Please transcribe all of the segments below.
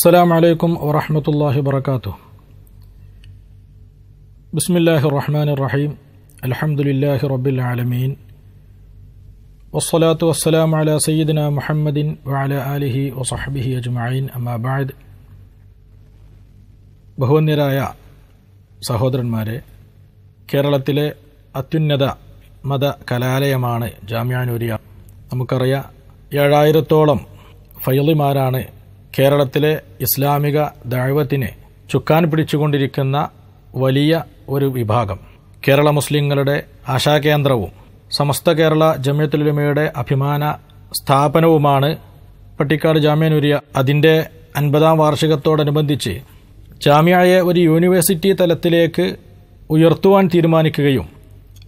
السلام عليكم ورحمة الله وبركاته بسم الله الرحمن الرحيم الحمد لله رب العالمين والصلاة والسلام على سيدنا محمد وعلى آله وصحبه أجمعين أما بعد ബഹുവന്യരായ സഹോദരന്മാരെ കേരളത്തിലെ അത്യുന്നത മത കലാലയമാണ് ജാമ്യാനൂരിയ നമുക്കറിയാം ഏഴായിരത്തോളം ഫൈലിമാരാണ് കേരളത്തിലെ ഇസ്ലാമിക ദൈവത്തിനെ ചുക്കാൻ പിടിച്ചുകൊണ്ടിരിക്കുന്ന വലിയ ഒരു വിഭാഗം കേരള മുസ്ലിങ്ങളുടെ ആശാകേന്ദ്രവും സമസ്ത കേരള ജമിയത്തുലുമയുടെ അഭിമാന സ്ഥാപനവുമാണ് പട്ടിക്കാട് ജാമ്യനൂരിയ അതിൻ്റെ അൻപതാം വാർഷികത്തോടനുബന്ധിച്ച് ജാമ്യയെ ഒരു യൂണിവേഴ്സിറ്റി തലത്തിലേക്ക് ഉയർത്തുവാൻ തീരുമാനിക്കുകയും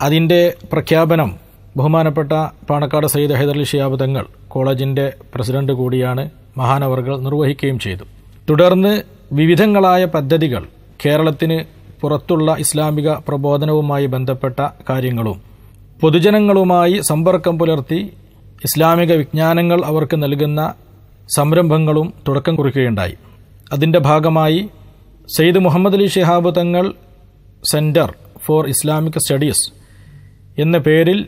അതിൻ്റെ പ്രഖ്യാപനം ബഹുമാനപ്പെട്ട പാണക്കാട് സയ്യിദ് ഹൈദർലി ഷിയാബ് തങ്ങൾ കോളേജിന്റെ പ്രസിഡന്റ് കൂടിയാണ് മഹാനവർകൾ നിർവഹിക്കുകയും ചെയ്തു തുടർന്ന് വിവിധങ്ങളായ പദ്ധതികൾ കേരളത്തിന് പുറത്തുള്ള ഇസ്ലാമിക പ്രബോധനവുമായി ബന്ധപ്പെട്ട കാര്യങ്ങളും പൊതുജനങ്ങളുമായി സമ്പർക്കം പുലർത്തി ഇസ്ലാമിക വിജ്ഞാനങ്ങൾ അവർക്ക് നൽകുന്ന സംരംഭങ്ങളും തുടക്കം കുറിക്കുകയുണ്ടായി അതിൻ്റെ ഭാഗമായി സെയ്ദ് മുഹമ്മദ് അലി ഷിഹാബ് തങ്ങൾ സെൻറ്റർ ഫോർ ഇസ്ലാമിക് സ്റ്റഡീസ് എന്ന പേരിൽ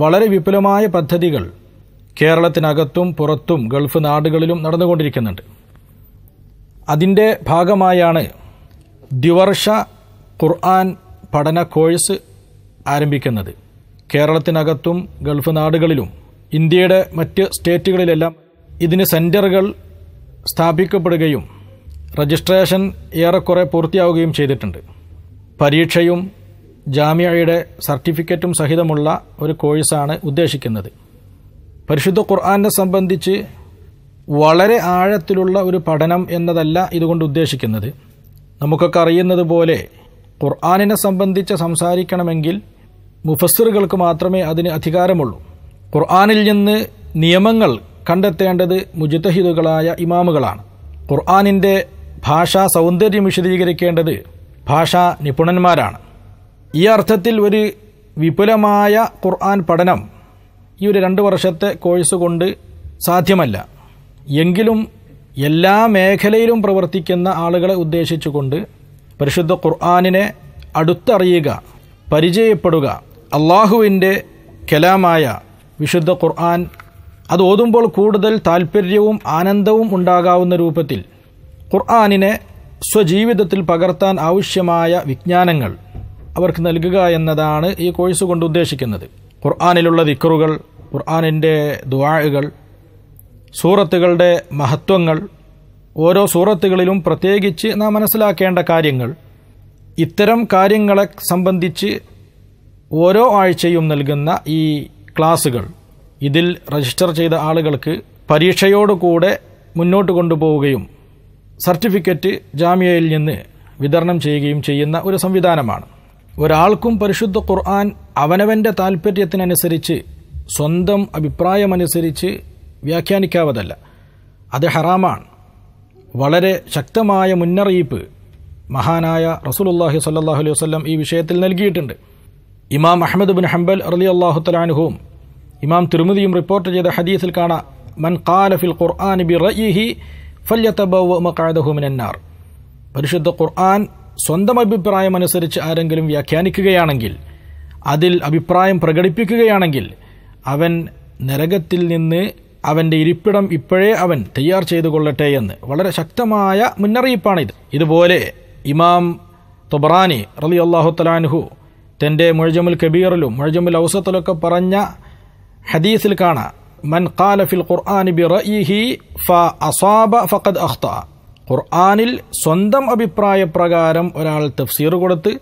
വളരെ വിപുലമായ പദ്ധതികൾ കേരളത്തിനകത്തും പുറത്തും ഗൾഫ് നാടുകളിലും നടന്നുകൊണ്ടിരിക്കുന്നുണ്ട് അതിൻ്റെ ഭാഗമായാണ് ദ്വിവർഷ ഖുർആൻ പഠന കോഴ്സ് ആരംഭിക്കുന്നത് കേരളത്തിനകത്തും ഗൾഫ് നാടുകളിലും ഇന്ത്യയുടെ മറ്റ് സ്റ്റേറ്റുകളിലെല്ലാം ഇതിന് സെൻറ്ററുകൾ സ്ഥാപിക്കപ്പെടുകയും രജിസ്ട്രേഷൻ ഏറെക്കുറെ പൂർത്തിയാവുകയും ചെയ്തിട്ടുണ്ട് പരീക്ഷയും ജാമ്യയുടെ സർട്ടിഫിക്കറ്റും സഹിതമുള്ള ഒരു കോഴ്സാണ് ഉദ്ദേശിക്കുന്നത് പരിശുദ്ധ ഖുർആാനെ സംബന്ധിച്ച് വളരെ ആഴത്തിലുള്ള ഒരു പഠനം എന്നതല്ല ഇതുകൊണ്ട് ഉദ്ദേശിക്കുന്നത് നമുക്കൊക്കെ അറിയുന്നത് പോലെ ഖുർആാനിനെ സംബന്ധിച്ച് സംസാരിക്കണമെങ്കിൽ മുഫസ്സിറുകൾക്ക് മാത്രമേ അതിന് അധികാരമുള്ളൂ ഖുർആാനിൽ നിന്ന് നിയമങ്ങൾ കണ്ടെത്തേണ്ടത് മുജിതഹിദുകളായ ഇമാമുകളാണ് ഖുർആാനിൻ്റെ ഭാഷാ സൗന്ദര്യം വിശദീകരിക്കേണ്ടത് ഭാഷാ നിപുണന്മാരാണ് ഈ അർത്ഥത്തിൽ ഒരു വിപുലമായ ഖുർആൻ പഠനം ഈ ഒരു രണ്ട് വർഷത്തെ കോഴ്സ് കൊണ്ട് സാധ്യമല്ല എങ്കിലും എല്ലാ മേഖലയിലും പ്രവർത്തിക്കുന്ന ആളുകളെ ഉദ്ദേശിച്ചുകൊണ്ട് പരിശുദ്ധ ഖുർആാനിനെ അടുത്തറിയുക പരിചയപ്പെടുക അള്ളാഹുവിൻ്റെ കലാമായ വിശുദ്ധ ഖുർആൻ അത് ഓതുമ്പോൾ കൂടുതൽ താല്പര്യവും ആനന്ദവും ഉണ്ടാകാവുന്ന രൂപത്തിൽ ഖുർആാനിനെ സ്വജീവിതത്തിൽ പകർത്താൻ ആവശ്യമായ വിജ്ഞാനങ്ങൾ അവർക്ക് നൽകുക എന്നതാണ് ഈ കോഴ്സ് കൊണ്ട് ഉദ്ദേശിക്കുന്നത് ഖുർആാനിലുള്ള ദിക്കറുകൾ ഖുർആാനിൻ്റെ ദുവാഴുകൾ സൂറത്തുകളുടെ മഹത്വങ്ങൾ ഓരോ സൂറത്തുകളിലും പ്രത്യേകിച്ച് നാം മനസ്സിലാക്കേണ്ട കാര്യങ്ങൾ ഇത്തരം കാര്യങ്ങളെ സംബന്ധിച്ച് ഓരോ ആഴ്ചയും നൽകുന്ന ഈ ക്ലാസ്സുകൾ ഇതിൽ രജിസ്റ്റർ ചെയ്ത ആളുകൾക്ക് പരീക്ഷയോടുകൂടെ മുന്നോട്ട് കൊണ്ടുപോവുകയും സർട്ടിഫിക്കറ്റ് ജാമ്യയിൽ നിന്ന് വിതരണം ചെയ്യുകയും ചെയ്യുന്ന ഒരു സംവിധാനമാണ് ഒരാൾക്കും പരിശുദ്ധ ഖുർആൻ അവനവൻ്റെ താൽപ്പര്യത്തിനനുസരിച്ച് സ്വന്തം അഭിപ്രായമനുസരിച്ച് വ്യാഖ്യാനിക്കാവതല്ല അത് ഹറാമാണ് വളരെ ശക്തമായ മുന്നറിയിപ്പ് മഹാനായ റസൂലുല്ലാഹി സല്ലാഹു അലൈഹി വസ്ലം ഈ വിഷയത്തിൽ നൽകിയിട്ടുണ്ട് ഇമാം അഹമ്മദ് ബിൻ ഹംബൽ അലി അള്ളാഹു തലാനുഹുവും ഇമാം തിരുമതിയും റിപ്പോർട്ട് ചെയ്ത ഹദീസിൽ കാണാം മൻ കാലഫിൽ ഖുർആൻ ബി റഹി ഫല്യത്തബ മക്കായദഹുമിനാർ പരിശുദ്ധ ഖുർആൻ സ്വന്തം അഭിപ്രായം അനുസരിച്ച് ആരെങ്കിലും വ്യാഖ്യാനിക്കുകയാണെങ്കിൽ അതിൽ അഭിപ്രായം പ്രകടിപ്പിക്കുകയാണെങ്കിൽ അവൻ നരകത്തിൽ നിന്ന് അവൻ്റെ ഇരിപ്പിടം ഇപ്പോഴേ അവൻ തയ്യാർ ചെയ്തു കൊള്ളട്ടെ എന്ന് വളരെ ശക്തമായ മുന്നറിയിപ്പാണിത് ഇതുപോലെ ഇമാം തൊബറാനി റലി അള്ളാഹു തലാൻഹു തൻ്റെ മുഴജമുൽ കബീറിലും മുഴജമുൽ ഔസത്തിലൊക്കെ പറഞ്ഞ ഹദീസിൽ കാണാം മൻ ഖാല ഫിൽ ഖുർആൻ ബി റഇഹി ഫ അസാബ ഫഖദ് അഖ്ത ഖുർആാനിൽ സ്വന്തം അഭിപ്രായപ്രകാരം ഒരാൾ തഫ്സീർ കൊടുത്ത്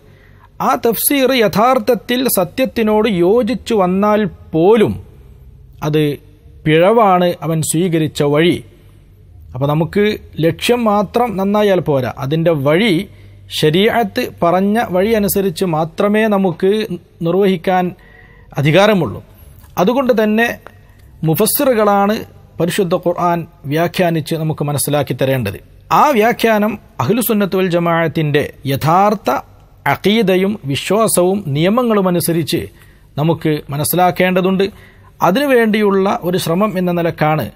ആ തഫ്സീർ യഥാർത്ഥത്തിൽ സത്യത്തിനോട് യോജിച്ചു വന്നാൽ പോലും അത് പിഴവാണ് അവൻ സ്വീകരിച്ച വഴി അപ്പോൾ നമുക്ക് ലക്ഷ്യം മാത്രം നന്നായാൽ പോരാ അതിൻ്റെ വഴി ശരീരത്ത് പറഞ്ഞ വഴി അനുസരിച്ച് മാത്രമേ നമുക്ക് നിർവഹിക്കാൻ അധികാരമുള്ളൂ അതുകൊണ്ട് തന്നെ മുഫസ്സിറുകളാണ് പരിശുദ്ധ ഖുർആൻ വ്യാഖ്യാനിച്ച് നമുക്ക് മനസ്സിലാക്കി തരേണ്ടത് ആ വ്യാഖ്യാനം അഹ്ലു സുന്നത്തുൽ ജമാഅത്തിൻ്റെ യഥാർത്ഥ അഖീദയും വിശ്വാസവും നിയമങ്ങളും അനുസരിച്ച് നമുക്ക് മനസ്സിലാക്കേണ്ടതുണ്ട് അതിനുവേണ്ടിയുള്ള ഒരു ശ്രമം എന്ന നിലക്കാണ്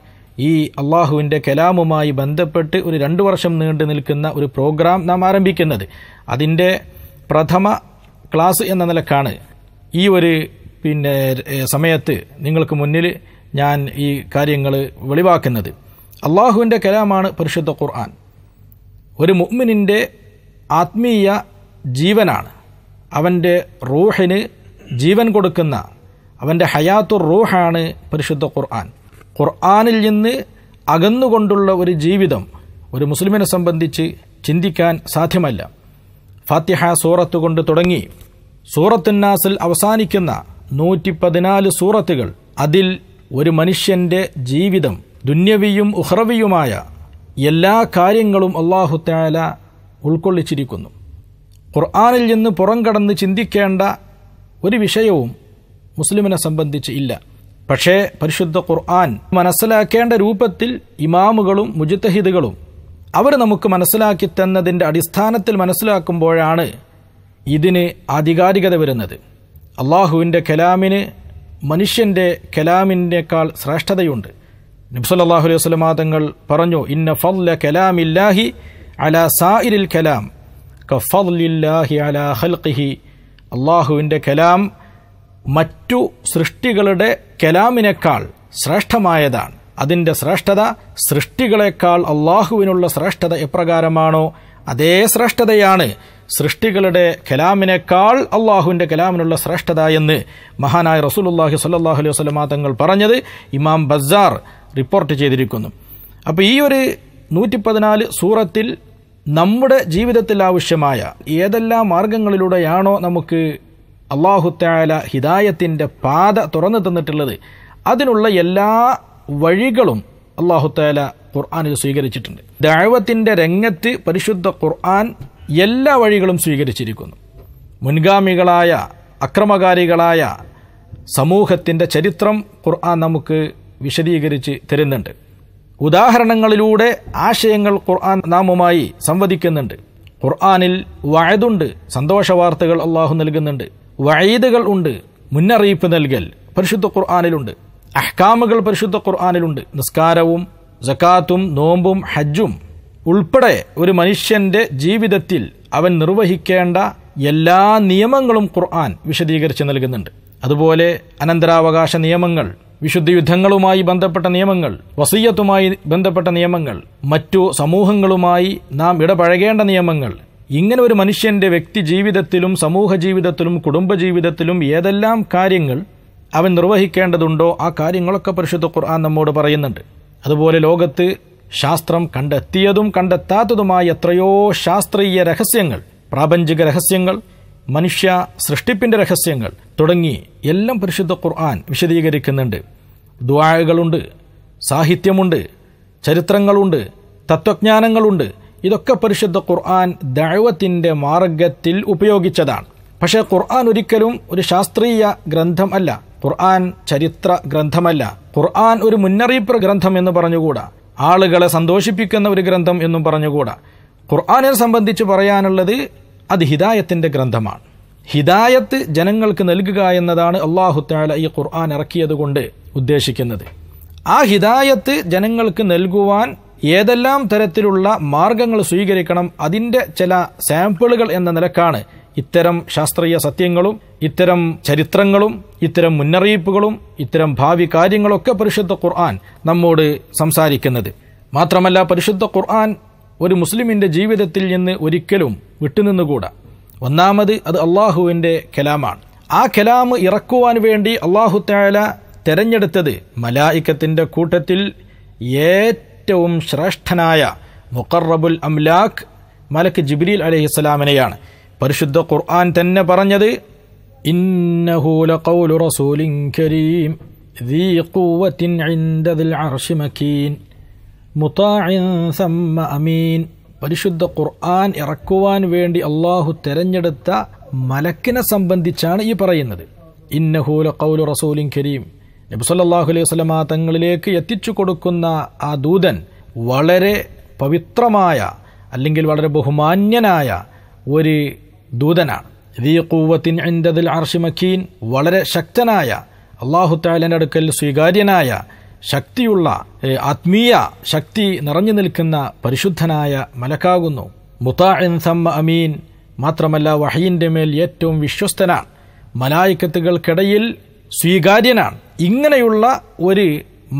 ഈ അള്ളാഹുവിൻ്റെ കലാമുമായി ബന്ധപ്പെട്ട് ഒരു രണ്ട് വർഷം നീണ്ടു നിൽക്കുന്ന ഒരു പ്രോഗ്രാം നാം ആരംഭിക്കുന്നത് അതിൻ്റെ പ്രഥമ ക്ലാസ് എന്ന നിലക്കാണ് ഈ ഒരു പിന്നെ സമയത്ത് നിങ്ങൾക്ക് മുന്നിൽ ഞാൻ ഈ കാര്യങ്ങൾ വെളിവാക്കുന്നത് അള്ളാഹുവിൻ്റെ കലാമാണ് പരിശുദ്ധ ഖുർആൻ ഒരു മുഹ്മിനിൻ്റെ ആത്മീയ ജീവനാണ് അവൻ്റെ റൂഹിന് ജീവൻ കൊടുക്കുന്ന അവൻ്റെ ഹയാത്തു റൂഹാണ് പരിശുദ്ധ ഖുർആൻ ഖുർആാനിൽ നിന്ന് അകന്നുകൊണ്ടുള്ള ഒരു ജീവിതം ഒരു മുസ്ലിമിനെ സംബന്ധിച്ച് ചിന്തിക്കാൻ സാധ്യമല്ല ഫാത്തിഹ സൂറത്ത് കൊണ്ട് തുടങ്ങി സൂറത്തുന്നാസിൽ അവസാനിക്കുന്ന നൂറ്റി പതിനാല് സൂറത്തുകൾ അതിൽ ഒരു മനുഷ്യൻ്റെ ജീവിതം ദുന്യവിയും ഉഹ്റവിയുമായ എല്ലാ കാര്യങ്ങളും അള്ളാഹു താല ഉൾക്കൊള്ളിച്ചിരിക്കുന്നു ഖുർആാനിൽ നിന്ന് പുറം കടന്ന് ചിന്തിക്കേണ്ട ഒരു വിഷയവും മുസ്ലിമിനെ സംബന്ധിച്ച് ഇല്ല പക്ഷേ പരിശുദ്ധ ഖുർആൻ മനസ്സിലാക്കേണ്ട രൂപത്തിൽ ഇമാമുകളും മുജിത്തഹിദുകളും അവർ നമുക്ക് മനസ്സിലാക്കി തന്നതിൻ്റെ അടിസ്ഥാനത്തിൽ മനസ്സിലാക്കുമ്പോഴാണ് ഇതിന് ആധികാരികത വരുന്നത് അള്ളാഹുവിൻ്റെ കലാമിന് മനുഷ്യൻ്റെ കലാമിനേക്കാൾ ശ്രേഷ്ഠതയുണ്ട് നബ്സല്ലാഹു അലൈഹി വസ്ലമാ തങ്ങൾ പറഞ്ഞു ഇന്ന ഫല്ല കലാമില്ലാഹി അല സായിരിൽ കലാം കഫല്ലാഹി അല ഹൽഖിഹി അള്ളാഹുവിൻ്റെ കലാം മറ്റു സൃഷ്ടികളുടെ കലാമിനേക്കാൾ ശ്രേഷ്ഠമായതാണ് അതിൻ്റെ ശ്രേഷ്ഠത സൃഷ്ടികളെക്കാൾ അള്ളാഹുവിനുള്ള ശ്രേഷ്ഠത എപ്രകാരമാണോ അതേ ശ്രേഷ്ഠതയാണ് സൃഷ്ടികളുടെ കലാമിനേക്കാൾ അള്ളാഹുവിൻ്റെ കലാമിനുള്ള ശ്രേഷ്ഠത എന്ന് മഹാനായ റസൂലുല്ലാഹി സല്ലാഹു അലൈഹി വസ്ലമാ തങ്ങൾ പറഞ്ഞത് ഇമാം ബസാർ റിപ്പോർട്ട് ചെയ്തിരിക്കുന്നു അപ്പോൾ ഈ ഒരു നൂറ്റി പതിനാല് സൂറത്തിൽ നമ്മുടെ ജീവിതത്തിൽ ആവശ്യമായ ഏതെല്ലാം മാർഗങ്ങളിലൂടെയാണോ നമുക്ക് അള്ളാഹുത്തായാല ഹിദായത്തിൻ്റെ പാത തുറന്നു തന്നിട്ടുള്ളത് അതിനുള്ള എല്ലാ വഴികളും അള്ളാഹുത്തായാല ഖുർആാനിൽ സ്വീകരിച്ചിട്ടുണ്ട് ദൈവത്തിൻ്റെ രംഗത്ത് പരിശുദ്ധ ഖുർആൻ എല്ലാ വഴികളും സ്വീകരിച്ചിരിക്കുന്നു മുൻഗാമികളായ അക്രമകാരികളായ സമൂഹത്തിൻ്റെ ചരിത്രം ഖുർആൻ നമുക്ക് വിശദീകരിച്ച് തരുന്നുണ്ട് ഉദാഹരണങ്ങളിലൂടെ ആശയങ്ങൾ ഖുർആൻ നാമുമായി സംവദിക്കുന്നുണ്ട് ഖുർആാനിൽ വയതുണ്ട് സന്തോഷ വാർത്തകൾ അള്ളാഹു നൽകുന്നുണ്ട് വയീദുകൾ ഉണ്ട് മുന്നറിയിപ്പ് നൽകൽ പരിശുദ്ധ ഖുർആാനിലുണ്ട് അഹ്കാമുകൾ പരിശുദ്ധ ഖുർആാനിലുണ്ട് നിസ്കാരവും ജക്കാത്തും നോമ്പും ഹജ്ജും ഉൾപ്പെടെ ഒരു മനുഷ്യന്റെ ജീവിതത്തിൽ അവൻ നിർവഹിക്കേണ്ട എല്ലാ നിയമങ്ങളും ഖുർആൻ വിശദീകരിച്ച് നൽകുന്നുണ്ട് അതുപോലെ അനന്തരാവകാശ നിയമങ്ങൾ വിശുദ്ധ യുദ്ധങ്ങളുമായി ബന്ധപ്പെട്ട നിയമങ്ങൾ വസീയത്തുമായി ബന്ധപ്പെട്ട നിയമങ്ങൾ മറ്റു സമൂഹങ്ങളുമായി നാം ഇടപഴകേണ്ട നിയമങ്ങൾ ഇങ്ങനെ ഒരു മനുഷ്യൻ്റെ വ്യക്തി ജീവിതത്തിലും സമൂഹ ജീവിതത്തിലും കുടുംബ ജീവിതത്തിലും ഏതെല്ലാം കാര്യങ്ങൾ അവൻ നിർവഹിക്കേണ്ടതുണ്ടോ ആ കാര്യങ്ങളൊക്കെ പരിശുദ്ധ ഖുർആൻ നമ്മോട് പറയുന്നുണ്ട് അതുപോലെ ലോകത്ത് ശാസ്ത്രം കണ്ടെത്തിയതും കണ്ടെത്താത്തതുമായ എത്രയോ ശാസ്ത്രീയ രഹസ്യങ്ങൾ പ്രാപഞ്ചിക രഹസ്യങ്ങൾ മനുഷ്യ സൃഷ്ടിപ്പിൻ്റെ രഹസ്യങ്ങൾ തുടങ്ങി എല്ലാം പരിശുദ്ധ ഖുർആൻ വിശദീകരിക്കുന്നുണ്ട് ദ്വാഴകളുണ്ട് സാഹിത്യമുണ്ട് ചരിത്രങ്ങളുണ്ട് തത്വജ്ഞാനങ്ങളുണ്ട് ഇതൊക്കെ പരിശുദ്ധ ഖുർആൻ ദഴവത്തിൻ്റെ മാർഗത്തിൽ ഉപയോഗിച്ചതാണ് പക്ഷേ ഖുർആൻ ഒരിക്കലും ഒരു ശാസ്ത്രീയ ഗ്രന്ഥം അല്ല ഖുർആൻ ചരിത്ര ഗ്രന്ഥമല്ല ഖുർആൻ ഒരു മുന്നറിയിപ്പ് ഗ്രന്ഥം എന്ന് പറഞ്ഞുകൂടാ ആളുകളെ സന്തോഷിപ്പിക്കുന്ന ഒരു ഗ്രന്ഥം എന്നും പറഞ്ഞുകൂടാ ഖുർആനെ സംബന്ധിച്ച് പറയാനുള്ളത് അത് ഹിദായത്തിൻ്റെ ഗ്രന്ഥമാണ് ഹിദായത്ത് ജനങ്ങൾക്ക് നൽകുക എന്നതാണ് അള്ളാഹു താല ഈ ഖുർആൻ ഇറക്കിയതുകൊണ്ട് ഉദ്ദേശിക്കുന്നത് ആ ഹിദായത്ത് ജനങ്ങൾക്ക് നൽകുവാൻ ഏതെല്ലാം തരത്തിലുള്ള മാർഗങ്ങൾ സ്വീകരിക്കണം അതിൻ്റെ ചില സാമ്പിളുകൾ എന്ന നിലക്കാണ് ഇത്തരം ശാസ്ത്രീയ സത്യങ്ങളും ഇത്തരം ചരിത്രങ്ങളും ഇത്തരം മുന്നറിയിപ്പുകളും ഇത്തരം ഭാവി കാര്യങ്ങളൊക്കെ പരിശുദ്ധ ഖുർആൻ നമ്മോട് സംസാരിക്കുന്നത് മാത്രമല്ല പരിശുദ്ധ ഖുർആൻ ഒരു മുസ്ലിമിൻ്റെ ജീവിതത്തിൽ നിന്ന് ഒരിക്കലും വിട്ടുനിന്നുകൂടാ ഒന്നാമത് അത് അള്ളാഹുവിൻ്റെ കലാമാണ് ആ കലാം ഇറക്കുവാൻ വേണ്ടി അള്ളാഹു താല തെരഞ്ഞെടുത്തത് മലായിക്കത്തിൻ്റെ കൂട്ടത്തിൽ ഏറ്റവും ശ്രേഷ്ഠനായ മുഖറബുൽ അംലാഖ് മലക്ക് ജിബ്രീൽ അലൈഹി സ്വലാമിനെയാണ് പരിശുദ്ധ ഖുർആൻ തന്നെ പറഞ്ഞത് ഇന്നഹൂലീം മുത്താഇൻ സമ്മ അമീൻ പരിശുദ്ധ ഖുർആൻ ഇറക്കുവാൻ വേണ്ടി അള്ളാഹു തെരഞ്ഞെടുത്ത മലക്കിനെ സംബന്ധിച്ചാണ് ഈ പറയുന്നത് ഇന്നഹൂല കൗലു റസൂലിൻ കരീം നബിസല്ലാഹു അലൈഹി വസ്ലമ തങ്ങളിലേക്ക് എത്തിച്ചു കൊടുക്കുന്ന ആ ദൂതൻ വളരെ പവിത്രമായ അല്ലെങ്കിൽ വളരെ ബഹുമാന്യനായ ഒരു ദൂതനാണ് ദീ കൂവത്തിൻ എൻ്റതിൽ അർഷിമഖീൻ വളരെ ശക്തനായ അള്ളാഹു താലൻ അടുക്കൽ സ്വീകാര്യനായ ശക്തിയുള്ള ആത്മീയ ശക്തി നിറഞ്ഞു നിൽക്കുന്ന പരിശുദ്ധനായ മലക്കാകുന്നു മുതാഇൻ സമ്മ അമീൻ മാത്രമല്ല വഹീൻ്റെ മേൽ ഏറ്റവും വിശ്വസ്തനാണ് മലായിക്കത്തുകൾക്കിടയിൽ സ്വീകാര്യനാണ് ഇങ്ങനെയുള്ള ഒരു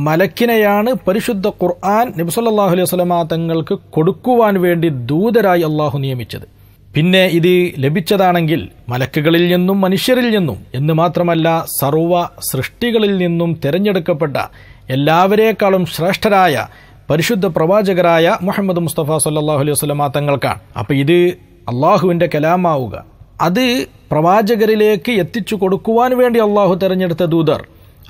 മലക്കിനെയാണ് പരിശുദ്ധ ഖുർആൻ നബിസല്ലാഹു അലൈഹി സ്വലമ തങ്ങൾക്ക് കൊടുക്കുവാൻ വേണ്ടി ദൂതരായി അള്ളാഹു നിയമിച്ചത് പിന്നെ ഇത് ലഭിച്ചതാണെങ്കിൽ മലക്കുകളിൽ നിന്നും മനുഷ്യരിൽ നിന്നും എന്ന് മാത്രമല്ല സർവ സൃഷ്ടികളിൽ നിന്നും തിരഞ്ഞെടുക്കപ്പെട്ട എല്ലാവരേക്കാളും ശ്രേഷ്ഠരായ പരിശുദ്ധ പ്രവാചകരായ മുഹമ്മദ് മുസ്തഫ സല്ലാഹു അലൈഹി വസ്ലമ തങ്ങൾക്കാണ് അപ്പോൾ ഇത് അള്ളാഹുവിൻ്റെ കലാമാവുക അത് പ്രവാചകരിലേക്ക് എത്തിച്ചു കൊടുക്കുവാൻ വേണ്ടി അള്ളാഹു തെരഞ്ഞെടുത്ത ദൂതർ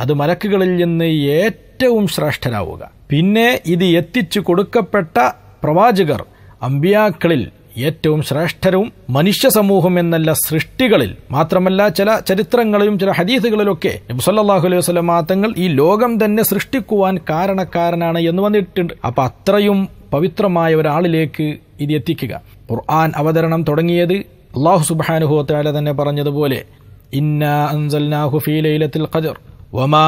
അത് മലക്കുകളിൽ നിന്ന് ഏറ്റവും ശ്രേഷ്ഠരാവുക പിന്നെ ഇത് എത്തിച്ചു കൊടുക്കപ്പെട്ട പ്രവാചകർ അമ്പിയാക്കളിൽ ഏറ്റവും ശ്രേഷ്ഠരും മനുഷ്യ സമൂഹം എന്നല്ല സൃഷ്ടികളിൽ മാത്രമല്ല ചില ചരിത്രങ്ങളിലും ചില ഹദീസുകളിലൊക്കെ നബ്സല്ലാഹു അലൈഹി വസ്ലം തങ്ങൾ ഈ ലോകം തന്നെ സൃഷ്ടിക്കുവാൻ കാരണക്കാരനാണ് എന്ന് വന്നിട്ടുണ്ട് അപ്പൊ അത്രയും പവിത്രമായ ഒരാളിലേക്ക് ഇത് എത്തിക്കുക ഖുർആൻ അവതരണം തുടങ്ങിയത് അള്ളാഹു സുബാനുഹുത്താല തന്നെ പറഞ്ഞതുപോലെ ഇന്നാ അൻസൽനാഹു ഫീ ലൈലത്തുൽ ഖദർ വമാ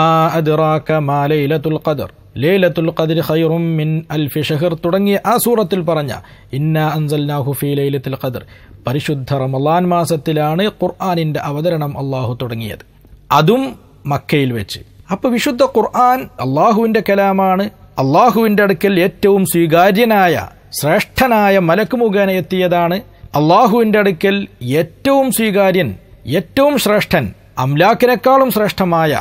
മാ ലൈലത്തുൽ ഖദർ ലൈലത്തുൽ ഖദ്ർ ഖൈറും മിൻ അൽഫി ഷഹർ തുടങ്ങിയ ആ സൂറത്തിൽ പറഞ്ഞ ഇന്ന അൻസൽനാഹു ഫി ലൈലത്തുൽ ഖദർ പരിശുദ്ധ റമലാൻ മാസത്തിലാണ് ഖുർആാനിൻ്റെ അവതരണം അള്ളാഹു തുടങ്ങിയത് അതും മക്കയിൽ വെച്ച് അപ്പോൾ വിശുദ്ധ ഖുർആൻ അള്ളാഹുവിന്റെ കലാമാണ് അള്ളാഹുവിന്റെ അടുക്കൽ ഏറ്റവും സ്വീകാര്യനായ ശ്രേഷ്ഠനായ മലക്ക് മുഖേന എത്തിയതാണ് അള്ളാഹുവിന്റെ അടുക്കൽ ഏറ്റവും സ്വീകാര്യൻ ഏറ്റവും ശ്രേഷ്ഠൻ അംലാക്കിനേക്കാളും ശ്രേഷ്ഠമായ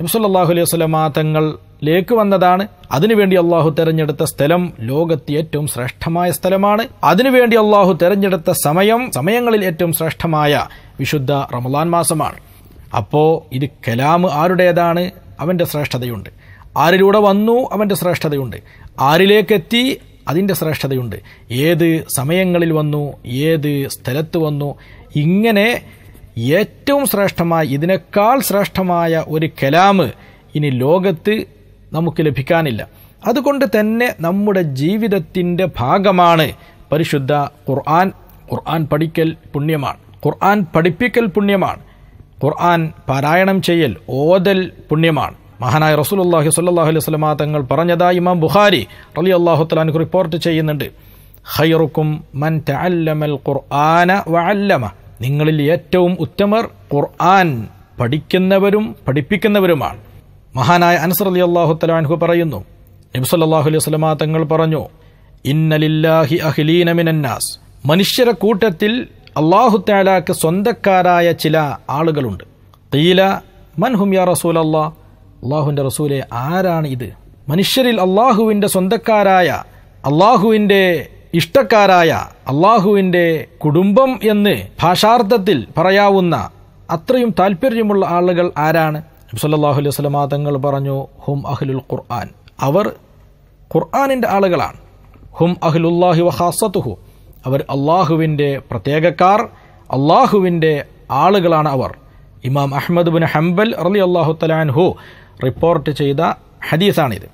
നബ്സല്ലാഹു അലൈഹി സ്വലമാ തങ്ങൾ ലേക്ക് വന്നതാണ് അതിനുവേണ്ടി അള്ളാഹു തെരഞ്ഞെടുത്ത സ്ഥലം ലോകത്ത് ഏറ്റവും ശ്രേഷ്ഠമായ സ്ഥലമാണ് അതിനുവേണ്ടി അള്ളാഹു തെരഞ്ഞെടുത്ത സമയം സമയങ്ങളിൽ ഏറ്റവും ശ്രേഷ്ഠമായ വിശുദ്ധ റമദാൻ മാസമാണ് അപ്പോ ഇത് കലാം ആരുടേതാണ് അവന്റെ ശ്രേഷ്ഠതയുണ്ട് ആരിലൂടെ വന്നു അവന്റെ ശ്രേഷ്ഠതയുണ്ട് ആരിലേക്കെത്തി അതിൻ്റെ ശ്രേഷ്ഠതയുണ്ട് ഏത് സമയങ്ങളിൽ വന്നു ഏത് സ്ഥലത്ത് വന്നു ഇങ്ങനെ ഏറ്റവും ശ്രേഷ്ഠമായ ഇതിനേക്കാൾ ശ്രേഷ്ഠമായ ഒരു കലാമ് ഇനി ലോകത്ത് നമുക്ക് ലഭിക്കാനില്ല അതുകൊണ്ട് തന്നെ നമ്മുടെ ജീവിതത്തിൻ്റെ ഭാഗമാണ് പരിശുദ്ധ ഖുർആൻ ഖുർആൻ പഠിക്കൽ പുണ്യമാണ് ഖുർആൻ പഠിപ്പിക്കൽ പുണ്യമാണ് ഖുർആൻ പാരായണം ചെയ്യൽ ഓതൽ പുണ്യമാണ് മഹാനായ അള്ളാഹി സ്വല്ലാഹു അലൈഹി സ്വലമാ തങ്ങൾ പറഞ്ഞതായി ഇമാം ബുഖാരി അള്ളാഹു അള്ളാഹുത്തലാൻക്ക് റിപ്പോർട്ട് ചെയ്യുന്നുണ്ട് ഹൈറുക്കും മൻ തഅല്ലമൽ ഖുർആന വഅല്ലമ നിങ്ങളിൽ ഏറ്റവും ഉത്തമർ ഖുർആൻ പഠിക്കുന്നവരും പഠിപ്പിക്കുന്നവരുമാണ് മഹാനായ അനസർ അലി അള്ളാഹു തലാൻഹു പറയുന്നു നബ്സല്ലാഹു അലൈഹി സ്വലമ തങ്ങൾ പറഞ്ഞു ഇന്നലില്ലാഹി അഖിലീനമിനന്നാസ് മനുഷ്യരെ കൂട്ടത്തിൽ അള്ളാഹു താലാക്ക് സ്വന്തക്കാരായ ചില ആളുകളുണ്ട് തീല മൻഹും യാ റസൂൽ അള്ളാഹ് അള്ളാഹുവിൻ്റെ റസൂലെ ആരാണ് ഇത് മനുഷ്യരിൽ അള്ളാഹുവിൻ്റെ സ്വന്തക്കാരായ അള്ളാഹുവിൻ്റെ ഇഷ്ടക്കാരായ അള്ളാഹുവിൻ്റെ കുടുംബം എന്ന് ഭാഷാർത്ഥത്തിൽ പറയാവുന്ന അത്രയും താല്പര്യമുള്ള ആളുകൾ ആരാണ് നബ്സല്ലാഹു അലൈഹി വസ്ലമാ തങ്ങൾ പറഞ്ഞു ഹും അഹ്ലുൽ ഖുർആൻ അവർ ഖുർആാനിൻ്റെ ആളുകളാണ് ഹും അഹ്ലുല്ലാഹി വഹാസത്തുഹു അവർ അള്ളാഹുവിൻ്റെ പ്രത്യേകക്കാർ അള്ളാഹുവിൻ്റെ ആളുകളാണ് അവർ ഇമാം അഹമ്മദ് ബിൻ ഹംബൽ അലി അള്ളാഹു തലാൻഹു റിപ്പോർട്ട് ചെയ്ത ഹദീസാണിത്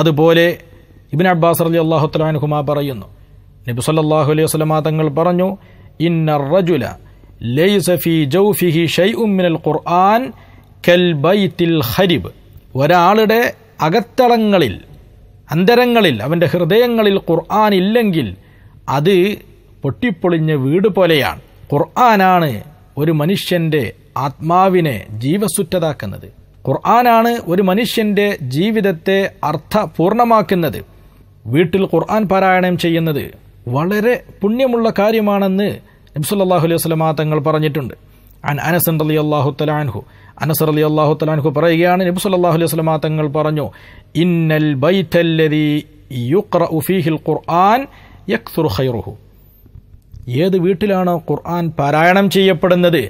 അതുപോലെ ഇബിൻ അബ്ബാസ് അലി അള്ളാഹു തലാൻഹുമാ പറയുന്നു നബി സല്ലാഹു അലൈഹി വസ്ലമാ തങ്ങൾ പറഞ്ഞു ഇന്ന റജുല ലൈസഫി ജൗഫിഹി ഷൈ ഉമ്മിനൽ ഖുർആൻ കൽബൈത്തിൽ ഹരിബ് ഒരാളുടെ അകത്തളങ്ങളിൽ അന്തരങ്ങളിൽ അവൻ്റെ ഹൃദയങ്ങളിൽ ഖുർആൻ ഇല്ലെങ്കിൽ അത് പൊട്ടിപ്പൊളിഞ്ഞ വീട് പോലെയാണ് ഖുർആനാണ് ഒരു മനുഷ്യൻ്റെ ആത്മാവിനെ ജീവസുറ്റതാക്കുന്നത് ഖുർആനാണ് ഒരു മനുഷ്യൻ്റെ ജീവിതത്തെ അർത്ഥപൂർണമാക്കുന്നത് വീട്ടിൽ ഖുർആൻ പാരായണം ചെയ്യുന്നത് വളരെ പുണ്യമുള്ള കാര്യമാണെന്ന് നബ്സുല്ലാഹു അലൈഹി വസ്ലമാ തങ്ങൾ പറഞ്ഞിട്ടുണ്ട് അൻ അനസൻ അലി അള്ളാഹു തലാൻഹു അനസർ അലി അള്ളാഹു തലാൻഹു പറയുകയാണ് നബി സല്ലാഹു അലൈഹി സ്വലാ തങ്ങൾ പറഞ്ഞു ഇന്നൽ ബൈറ്റല്ലതി യുക്ര ഉഫീഹിൽ ഖുർആൻ യക്സുർ ഖൈറുഹു ഏത് വീട്ടിലാണോ ഖുർആൻ പാരായണം ചെയ്യപ്പെടുന്നത്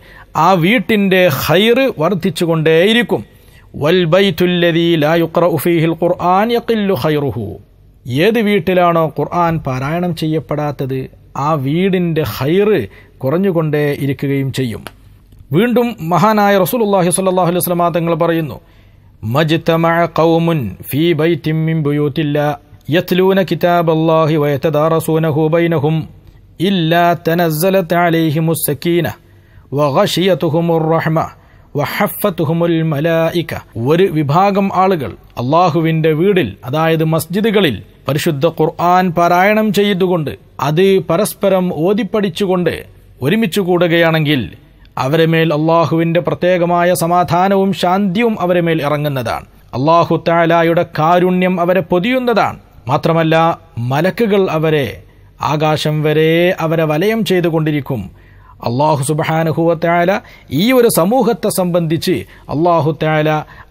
ആ വീട്ടിൻ്റെ ഹൈറ് വർദ്ധിച്ചുകൊണ്ടേയിരിക്കും വൽ ബൈത്തുല്ലതി ലാ യുക്ര ഉഫീഹിൽ ഖുർആൻ യക്കില്ലു ഖൈറുഹു ഏത് വീട്ടിലാണോ ഖുർആൻ പാരായണം ചെയ്യപ്പെടാത്തത് ആ വീടിൻ്റെ ഹൈറ് കുറഞ്ഞുകൊണ്ടേ ഇരിക്കുകയും ചെയ്യും വീണ്ടും മഹാനായ റസൂലുള്ളാഹി സ്വല്ലല്ലാഹു അലൈഹി വസല്ലം തങ്ങൾ പറയുന്നു മജ്തമഅ ഖൗമുൻ ഫീ ബൈത്തിൻ മിൻ ബുയൂത്തില്ലാ യത്ലൂന കിതാബല്ലാഹി വയതദാറസൂനഹു ബൈനഹും ഇല്ലാ തനസ്സലത് അലൈഹിമുസ് സകീന വഗശിയതുഹുമുർ റഹ്മ വഹഫത്തുഹുമുൽ മലായിക ഒരു വിഭാഗം ആളുകൾ അള്ളാഹുവിൻ്റെ വീടിൽ അതായത് മസ്ജിദുകളിൽ പരിശുദ്ധ ഖുർആൻ പാരായണം ചെയ്തുകൊണ്ട് അത് പരസ്പരം ഓതിപ്പടിച്ചുകൊണ്ട് ഒരുമിച്ചു കൂടുകയാണെങ്കിൽ അവരെ മേൽ അള്ളാഹുവിൻ്റെ പ്രത്യേകമായ സമാധാനവും ശാന്തിയും അവരെ മേൽ ഇറങ്ങുന്നതാണ് അള്ളാഹു താലായുടെ കാരുണ്യം അവരെ പൊതിയുന്നതാണ് മാത്രമല്ല മലക്കുകൾ അവരെ ആകാശം വരെ അവരെ വലയം ചെയ്തുകൊണ്ടിരിക്കും അള്ളാഹു സുബാനുഹുവത്തായാല ഈ ഒരു സമൂഹത്തെ സംബന്ധിച്ച് താല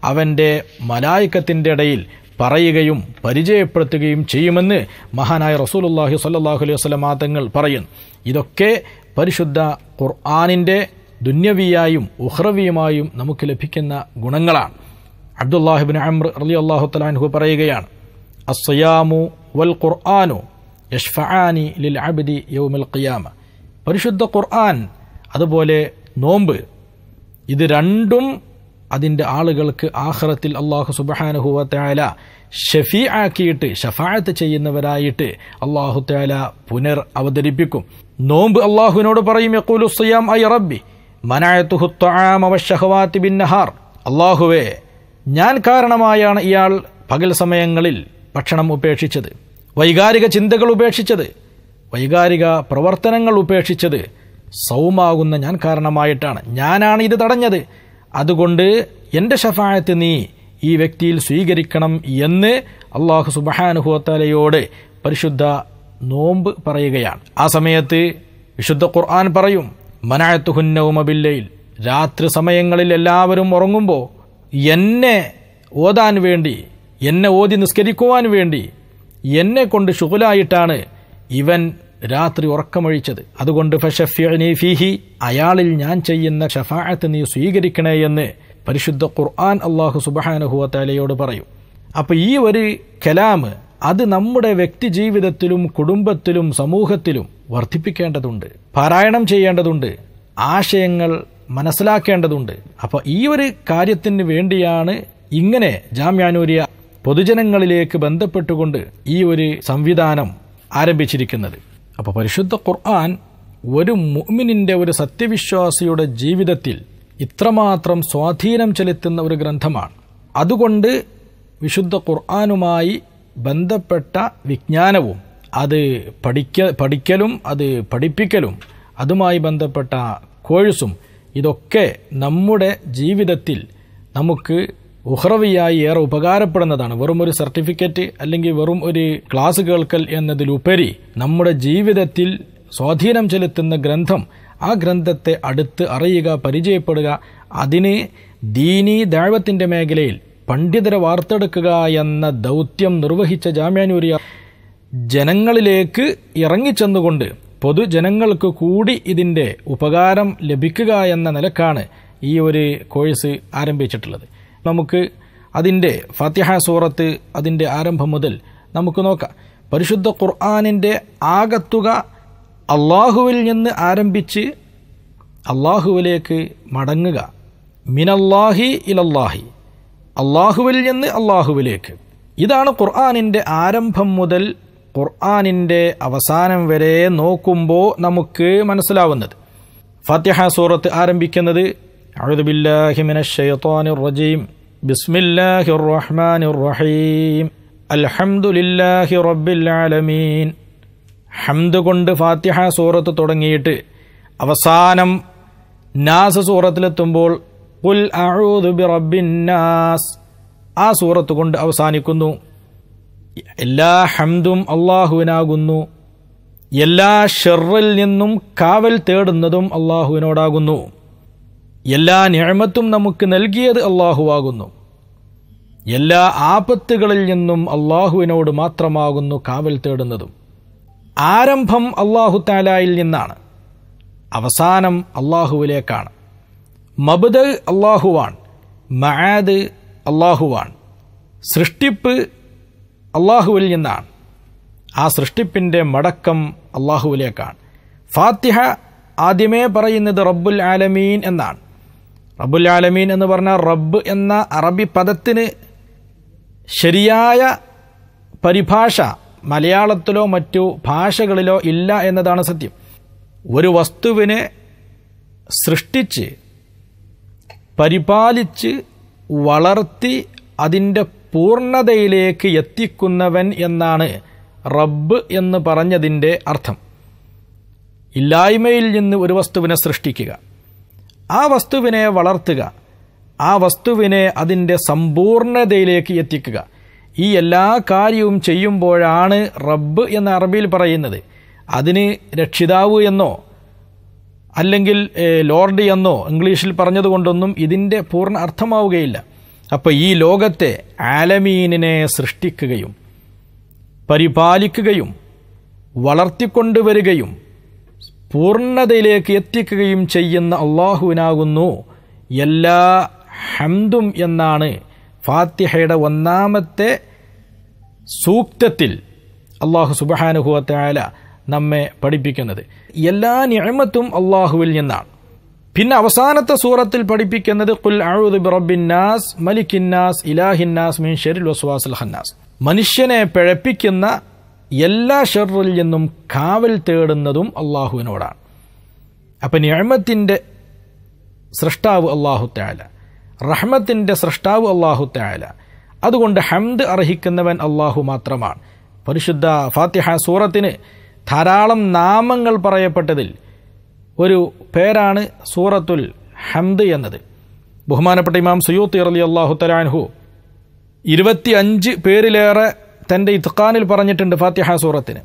അവൻ്റെ മലായിക്കത്തിൻ്റെ ഇടയിൽ പറയുകയും പരിചയപ്പെടുത്തുകയും ചെയ്യുമെന്ന് മഹാനായ റസൂലുല്ലാഹി സ്വല്ലാഹു അലൈഹി വസ്ലമാ തങ്ങൾ പറയുന്നു ഇതൊക്കെ പരിശുദ്ധ ഖുർആാനിൻ്റെ ദുന്യവിയായും ഉഹ്രവിയുമായും നമുക്ക് ലഭിക്കുന്ന ഗുണങ്ങളാണ് അബ്ദുല്ലാഹിബിൻ അമ്ര അലി അള്ളാഹു തലാൻഹു പറയുകയാണ് അസ്സയാമു വൽ ഖുർആാനു യഷ്ഫാനി ലിൽ അബ്ദി യൗമിൽ ഖിയാമ പരിശുദ്ധ ഖുർആൻ അതുപോലെ നോമ്പ് ഇത് രണ്ടും അതിൻ്റെ ആളുകൾക്ക് ആഹ്റത്തിൽ അള്ളാഹു സുബഹാനുഹുവ തയാല ഷഫീ ആക്കിയിട്ട് ഷഫായത്ത് ചെയ്യുന്നവരായിട്ട് അള്ളാഹു തയാല പുനർ അവതരിപ്പിക്കും നോമ്പ് അള്ളാഹുവിനോട് പറയും യക്കൂലു ഐ റബ്ബി മനായത്തുഹുത്വാമവഷഹവാത്തിബിന്നഹാർ അള്ളാഹുവേ ഞാൻ കാരണമായാണ് ഇയാൾ പകൽ സമയങ്ങളിൽ ഭക്ഷണം ഉപേക്ഷിച്ചത് വൈകാരിക ചിന്തകൾ ഉപേക്ഷിച്ചത് വൈകാരിക പ്രവർത്തനങ്ങൾ ഉപേക്ഷിച്ചത് സൗമാകുന്ന ഞാൻ കാരണമായിട്ടാണ് ഞാനാണ് ഇത് തടഞ്ഞത് അതുകൊണ്ട് എൻ്റെ ഷഫായത്ത് നീ ഈ വ്യക്തിയിൽ സ്വീകരിക്കണം എന്ന് അള്ളാഹു സുബഹാനുഹോത്തലയോട് പരിശുദ്ധ നോമ്പ് പറയുകയാണ് ആ സമയത്ത് വിശുദ്ധ ഖുർആൻ പറയും മനാഴത്തുഹുന്നവുമബില്ലയിൽ രാത്രി സമയങ്ങളിൽ എല്ലാവരും ഉറങ്ങുമ്പോൾ എന്നെ ഓതാൻ വേണ്ടി എന്നെ ഓതി നിസ്കരിക്കുവാൻ വേണ്ടി എന്നെ കൊണ്ട് ശുഖലായിട്ടാണ് ഇവൻ രാത്രി ഉറക്കമൊഴിച്ചത് അതുകൊണ്ട് ഫഷഫിഅനി ഫീഹി അയാളിൽ ഞാൻ ചെയ്യുന്ന ഷഫാഅത്ത് നീ സ്വീകരിക്കണേ എന്ന് പരിശുദ്ധ ഖുർആൻ അള്ളാഹു സുബഹാനഹുവത്താലയോട് പറയും അപ്പോൾ ഈ ഒരു കലാമ് അത് നമ്മുടെ വ്യക്തി ജീവിതത്തിലും കുടുംബത്തിലും സമൂഹത്തിലും വർദ്ധിപ്പിക്കേണ്ടതുണ്ട് പാരായണം ചെയ്യേണ്ടതുണ്ട് ആശയങ്ങൾ മനസ്സിലാക്കേണ്ടതുണ്ട് അപ്പോൾ ഈ ഒരു കാര്യത്തിന് വേണ്ടിയാണ് ഇങ്ങനെ ജാമ്യാനൂരിയ പൊതുജനങ്ങളിലേക്ക് ബന്ധപ്പെട്ടുകൊണ്ട് ഈ ഒരു സംവിധാനം ആരംഭിച്ചിരിക്കുന്നത് അപ്പോൾ പരിശുദ്ധ ഖുർആൻ ഒരു മുഹ്മിനിൻ്റെ ഒരു സത്യവിശ്വാസിയുടെ ജീവിതത്തിൽ ഇത്രമാത്രം സ്വാധീനം ചെലുത്തുന്ന ഒരു ഗ്രന്ഥമാണ് അതുകൊണ്ട് വിശുദ്ധ ഖുർആാനുമായി ബന്ധപ്പെട്ട വിജ്ഞാനവും അത് പഠിക്ക പഠിക്കലും അത് പഠിപ്പിക്കലും അതുമായി ബന്ധപ്പെട്ട കോഴ്സും ഇതൊക്കെ നമ്മുടെ ജീവിതത്തിൽ നമുക്ക് ഉഹ്റവിയായി ഏറെ ഉപകാരപ്പെടുന്നതാണ് വെറും ഒരു സർട്ടിഫിക്കറ്റ് അല്ലെങ്കിൽ വെറും ഒരു ക്ലാസ് കേൾക്കൽ എന്നതിലുപരി നമ്മുടെ ജീവിതത്തിൽ സ്വാധീനം ചെലുത്തുന്ന ഗ്രന്ഥം ആ ഗ്രന്ഥത്തെ അടുത്ത് അറിയുക പരിചയപ്പെടുക അതിന് ദീനീ ദാഴ്വത്തിൻ്റെ മേഖലയിൽ പണ്ഡിതരെ വാർത്തെടുക്കുക എന്ന ദൗത്യം നിർവഹിച്ച ജാമ്യാനൂരിയ ജനങ്ങളിലേക്ക് ഇറങ്ങിച്ചെന്നുകൊണ്ട് പൊതുജനങ്ങൾക്ക് കൂടി ഇതിൻ്റെ ഉപകാരം ലഭിക്കുക എന്ന നിലക്കാണ് ഈ ഒരു കോഴ്സ് ആരംഭിച്ചിട്ടുള്ളത് നമുക്ക് അതിൻ്റെ ഫത്യഹ സൂറത്ത് അതിൻ്റെ ആരംഭം മുതൽ നമുക്ക് നോക്കാം പരിശുദ്ധ ഖുർആാനിൻ്റെ ആകത്തുക അള്ളാഹുവിൽ നിന്ന് ആരംഭിച്ച് അള്ളാഹുവിലേക്ക് മടങ്ങുക മിനല്ലാഹി ഇലല്ലാഹി അള്ളാഹുവിൽ നിന്ന് അള്ളാഹുവിലേക്ക് ഇതാണ് ഖുർആാനിൻ്റെ ആരംഭം മുതൽ ഖുർആാനിൻ്റെ അവസാനം വരെ നോക്കുമ്പോൾ നമുക്ക് മനസ്സിലാവുന്നത് ഫത്തിഹ സൂറത്ത് ആരംഭിക്കുന്നത് റജീം റഹ്മാൻ റഹീം അൽഹംദുലില്ലാഹി റബ്ബിൽ ആലമീൻ ഹംദ് കൊണ്ട് ഫാത്തിഹ സൂറത്ത് തുടങ്ങിയിട്ട് അവസാനം നാസ് സൂറത്തിലെത്തുമ്പോൾ ഉൽ ബി റബ്ബിൻ നാസ് ആ സൂറത്ത് കൊണ്ട് അവസാനിക്കുന്നു എല്ലാ ഹംദും അള്ളാഹുവിനാകുന്നു എല്ലാ ഷെറിൽ നിന്നും കാവൽ തേടുന്നതും അള്ളാഹുവിനോടാകുന്നു എല്ലാ ഞാമത്തും നമുക്ക് നൽകിയത് അള്ളാഹുവാകുന്നു എല്ലാ ആപത്തുകളിൽ നിന്നും അള്ളാഹുവിനോട് മാത്രമാകുന്നു കാവൽ തേടുന്നതും ആരംഭം അള്ളാഹു താലായിൽ നിന്നാണ് അവസാനം അള്ളാഹുവിലേക്കാണ് മബുദ് അള്ളാഹുവാണ് മഹാദ് അള്ളാഹുവാണ് സൃഷ്ടിപ്പ് അള്ളാഹുവിൽ നിന്നാണ് ആ സൃഷ്ടിപ്പിൻ്റെ മടക്കം അള്ളാഹുവിലേക്കാണ് ഫാത്തിഹ ആദ്യമേ പറയുന്നത് റബ്ബുൽ ആലമീൻ എന്നാണ് റബ്ബുൽ ആലമീൻ എന്ന് പറഞ്ഞാൽ റബ്ബ് എന്ന അറബി പദത്തിന് ശരിയായ പരിഭാഷ മലയാളത്തിലോ മറ്റു ഭാഷകളിലോ ഇല്ല എന്നതാണ് സത്യം ഒരു വസ്തുവിനെ സൃഷ്ടിച്ച് പരിപാലിച്ച് വളർത്തി അതിൻ്റെ പൂർണ്ണതയിലേക്ക് എത്തിക്കുന്നവൻ എന്നാണ് റബ്ബ് എന്ന് പറഞ്ഞതിൻ്റെ അർത്ഥം ഇല്ലായ്മയിൽ നിന്ന് ഒരു വസ്തുവിനെ സൃഷ്ടിക്കുക ആ വസ്തുവിനെ വളർത്തുക ആ വസ്തുവിനെ അതിൻ്റെ സമ്പൂർണതയിലേക്ക് എത്തിക്കുക ഈ എല്ലാ കാര്യവും ചെയ്യുമ്പോഴാണ് റബ്ബ് എന്ന അറബിയിൽ പറയുന്നത് അതിന് രക്ഷിതാവ് എന്നോ അല്ലെങ്കിൽ ലോർഡ് എന്നോ ഇംഗ്ലീഷിൽ പറഞ്ഞതുകൊണ്ടൊന്നും ഇതിൻ്റെ പൂർണ്ണ അർത്ഥമാവുകയില്ല അപ്പോൾ ഈ ലോകത്തെ ആലമീനിനെ സൃഷ്ടിക്കുകയും പരിപാലിക്കുകയും വളർത്തിക്കൊണ്ടുവരികയും പൂർണ്ണതയിലേക്ക് എത്തിക്കുകയും ചെയ്യുന്ന അള്ളാഹുവിനാകുന്നു എല്ലാ ഹംദും എന്നാണ് ഫാത്തിഹയുടെ ഒന്നാമത്തെ സൂക്തത്തിൽ അള്ളാഹു സുബഹാനുഹുവത്തായ നമ്മെ പഠിപ്പിക്കുന്നത് എല്ലാ ഞാമത്തും അള്ളാഹുവിൽ നിന്നാണ് പിന്നെ അവസാനത്തെ സൂറത്തിൽ പഠിപ്പിക്കുന്നത് കുൽ നാസ് മലിക്കിന്നാസ് ഇലാഹിന്നാസ് മീൻ ഷെരിൽ വസുവാസുൽ ഹന്നാസ് മനുഷ്യനെ പിഴപ്പിക്കുന്ന എല്ലാ ഷെറിൽ നിന്നും കാവൽ തേടുന്നതും അള്ളാഹുവിനോടാണ് അപ്പൊ ഞഴമത്തിൻ്റെ സൃഷ്ടാവ് അള്ളാഹു തയാല റഹ്മത്തിന്റെ സൃഷ്ടാവ് അള്ളാഹു തയാല അതുകൊണ്ട് ഹംദ് അർഹിക്കുന്നവൻ അള്ളാഹു മാത്രമാണ് പരിശുദ്ധ ഫാത്തിഹ സൂറത്തിന് ധാരാളം നാമങ്ങൾ പറയപ്പെട്ടതിൽ ഒരു പേരാണ് സൂറത്തുൽ ഹംദ് എന്നത് ബഹുമാനപ്പെട്ട ഇമാം സുയൂത്തി അലി അള്ളാഹു തരാൻഹു ഇരുപത്തി അഞ്ച് പേരിലേറെ തൻ്റെ ഇത്ഖാനിൽ പറഞ്ഞിട്ടുണ്ട് ഫാത്തിഹ സൂറത്തിന്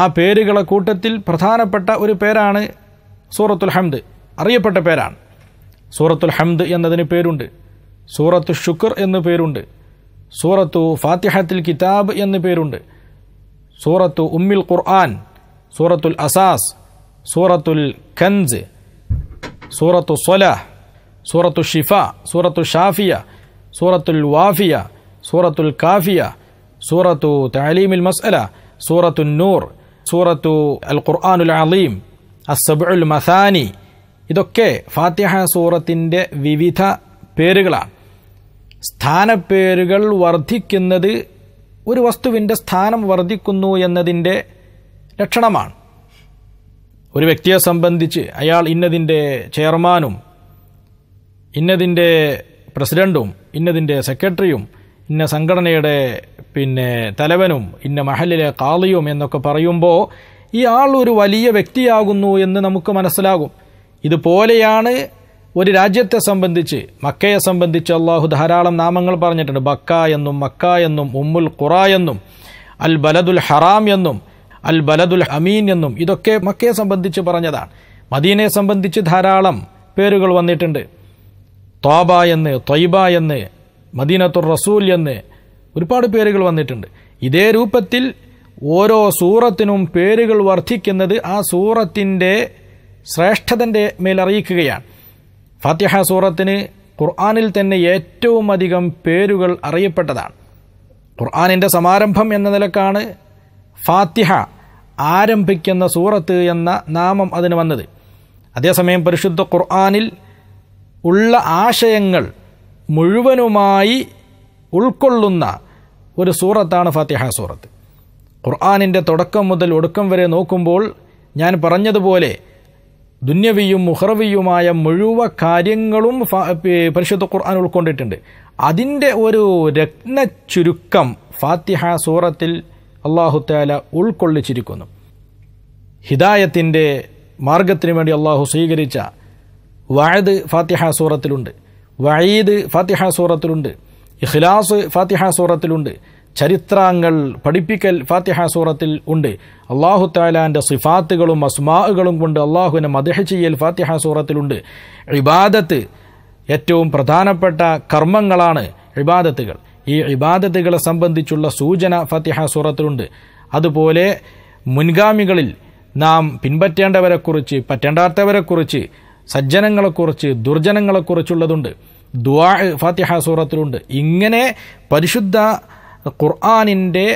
ആ പേരുകളെ കൂട്ടത്തിൽ പ്രധാനപ്പെട്ട ഒരു പേരാണ് സൂറത്തുൽ ഹംദ് അറിയപ്പെട്ട പേരാണ് സൂറത്തുൽ ഹംദ് എന്നതിന് പേരുണ്ട് സൂറത്തു ഷുക്കർ എന്ന് പേരുണ്ട് സൂറത്തു ഫാത്തിഹത്തിൽ കിതാബ് എന്ന് പേരുണ്ട് സൂറത്തു ഉമ്മിൽ ഖുർആൻ സൂറത്തുൽ അസാസ് സൂറത്തുൽ കൻസ് സൂറത്തു സ്വലാഹ് സൂറത്തു ഷിഫ സൂറത്തു ഷാഫിയ സൂറത്തുൽ വാഫിയ സൂറത്തുൽ കാഫിയ സൂറത്തു തലീമിൽ മസ്അല സൂറത്തു നൂർ സൂറത്തു അൽ ഖുർആാനുൽ അലീം അസബുൽ മസാനി ഇതൊക്കെ ഫാത്തിഹ സൂറത്തിൻ്റെ വിവിധ പേരുകളാണ് സ്ഥാനപ്പേരുകൾ വർദ്ധിക്കുന്നത് ഒരു വസ്തുവിൻ്റെ സ്ഥാനം വർദ്ധിക്കുന്നു എന്നതിൻ്റെ ലക്ഷണമാണ് ഒരു വ്യക്തിയെ സംബന്ധിച്ച് അയാൾ ഇന്നതിൻ്റെ ചെയർമാനും ഇന്നതിൻ്റെ പ്രസിഡൻറ്റും ഇന്നതിൻ്റെ സെക്രട്ടറിയും ഇന്ന സംഘടനയുടെ പിന്നെ തലവനും ഇന്ന മഹലിലെ കാളിയും എന്നൊക്കെ പറയുമ്പോൾ ഈ ആൾ ഒരു വലിയ വ്യക്തിയാകുന്നു എന്ന് നമുക്ക് മനസ്സിലാകും ഇതുപോലെയാണ് ഒരു രാജ്യത്തെ സംബന്ധിച്ച് മക്കയെ സംബന്ധിച്ച് അള്ളാഹു ധാരാളം നാമങ്ങൾ പറഞ്ഞിട്ടുണ്ട് ബക്ക എന്നും മക്ക എന്നും ഉമ്മുൽ ഖുറ എന്നും അൽ ബലദുൽ ഹറാം എന്നും അൽ ബലദുൽ ഹമീൻ എന്നും ഇതൊക്കെ മക്കയെ സംബന്ധിച്ച് പറഞ്ഞതാണ് മദീനയെ സംബന്ധിച്ച് ധാരാളം പേരുകൾ വന്നിട്ടുണ്ട് തോബ എന്ന് തൊയ്ബ എന്ന് മദീനത്തുർ റസൂൽ എന്ന് ഒരുപാട് പേരുകൾ വന്നിട്ടുണ്ട് ഇതേ രൂപത്തിൽ ഓരോ സൂറത്തിനും പേരുകൾ വർദ്ധിക്കുന്നത് ആ സൂറത്തിൻ്റെ ശ്രേഷ്ഠതൻ്റെ മേലറിയിക്കുകയാണ് ഫാത്തിഹ സൂറത്തിന് ഖുർആാനിൽ തന്നെ ഏറ്റവും അധികം പേരുകൾ അറിയപ്പെട്ടതാണ് ഖുർആാനിൻ്റെ സമാരംഭം എന്ന നിലക്കാണ് ഫാത്തിഹ ആരംഭിക്കുന്ന സൂറത്ത് എന്ന നാമം അതിന് വന്നത് അതേസമയം പരിശുദ്ധ ഖുർആാനിൽ ഉള്ള ആശയങ്ങൾ മുഴുവനുമായി ഉൾക്കൊള്ളുന്ന ഒരു സൂറത്താണ് ഫാത്തിഹ സൂറത്ത് ഖുർആാനിൻ്റെ തുടക്കം മുതൽ ഒടുക്കം വരെ നോക്കുമ്പോൾ ഞാൻ പറഞ്ഞതുപോലെ ദുന്യവിയും മുഹറവിയുമായ മുഴുവൻ കാര്യങ്ങളും പരിശുദ്ധ ഖുർആൻ ഉൾക്കൊണ്ടിട്ടുണ്ട് അതിൻ്റെ ഒരു രത്ന ചുരുക്കം ഫാത്തിഹ സൂറത്തിൽ അള്ളാഹുത്താല ഉൾക്കൊള്ളിച്ചിരിക്കുന്നു ഹിദായത്തിൻ്റെ മാർഗത്തിന് വേണ്ടി അള്ളാഹു സ്വീകരിച്ച വാഴദ് ഫാത്തിഹ സൂറത്തിലുണ്ട് വഴീദ് ഫാത്തിഹ സൂറത്തിലുണ്ട് ഇഖ്ലാസ് ഫാത്തിഹ സൂറത്തിലുണ്ട് ചരിത്രങ്ങൾ പഠിപ്പിക്കൽ ഫാത്തിഹ സൂറത്തിൽ ഉണ്ട് അള്ളാഹു താലാൻ്റെ സിഫാത്തുകളും അസ്മാകളും കൊണ്ട് അള്ളാഹുവിനെ മദഹ ചെയ്യൽ ഫാത്തിഹ സൂറത്തിലുണ്ട് ഇബാദത്ത് ഏറ്റവും പ്രധാനപ്പെട്ട കർമ്മങ്ങളാണ് ഇബാദത്തുകൾ ഈ ഇബാദത്തുകളെ സംബന്ധിച്ചുള്ള സൂചന ഫത്തിഹ സൂറത്തിലുണ്ട് അതുപോലെ മുൻഗാമികളിൽ നാം പിൻപറ്റേണ്ടവരെക്കുറിച്ച് പറ്റേണ്ടാത്തവരെക്കുറിച്ച് സജ്ജനങ്ങളെക്കുറിച്ച് ദുർജനങ്ങളെക്കുറിച്ചുള്ളതുണ്ട് ദുവാ ഫാത്തിഹ സൂറത്തിലുണ്ട് ഇങ്ങനെ പരിശുദ്ധ ഖുർആാനിൻ്റെ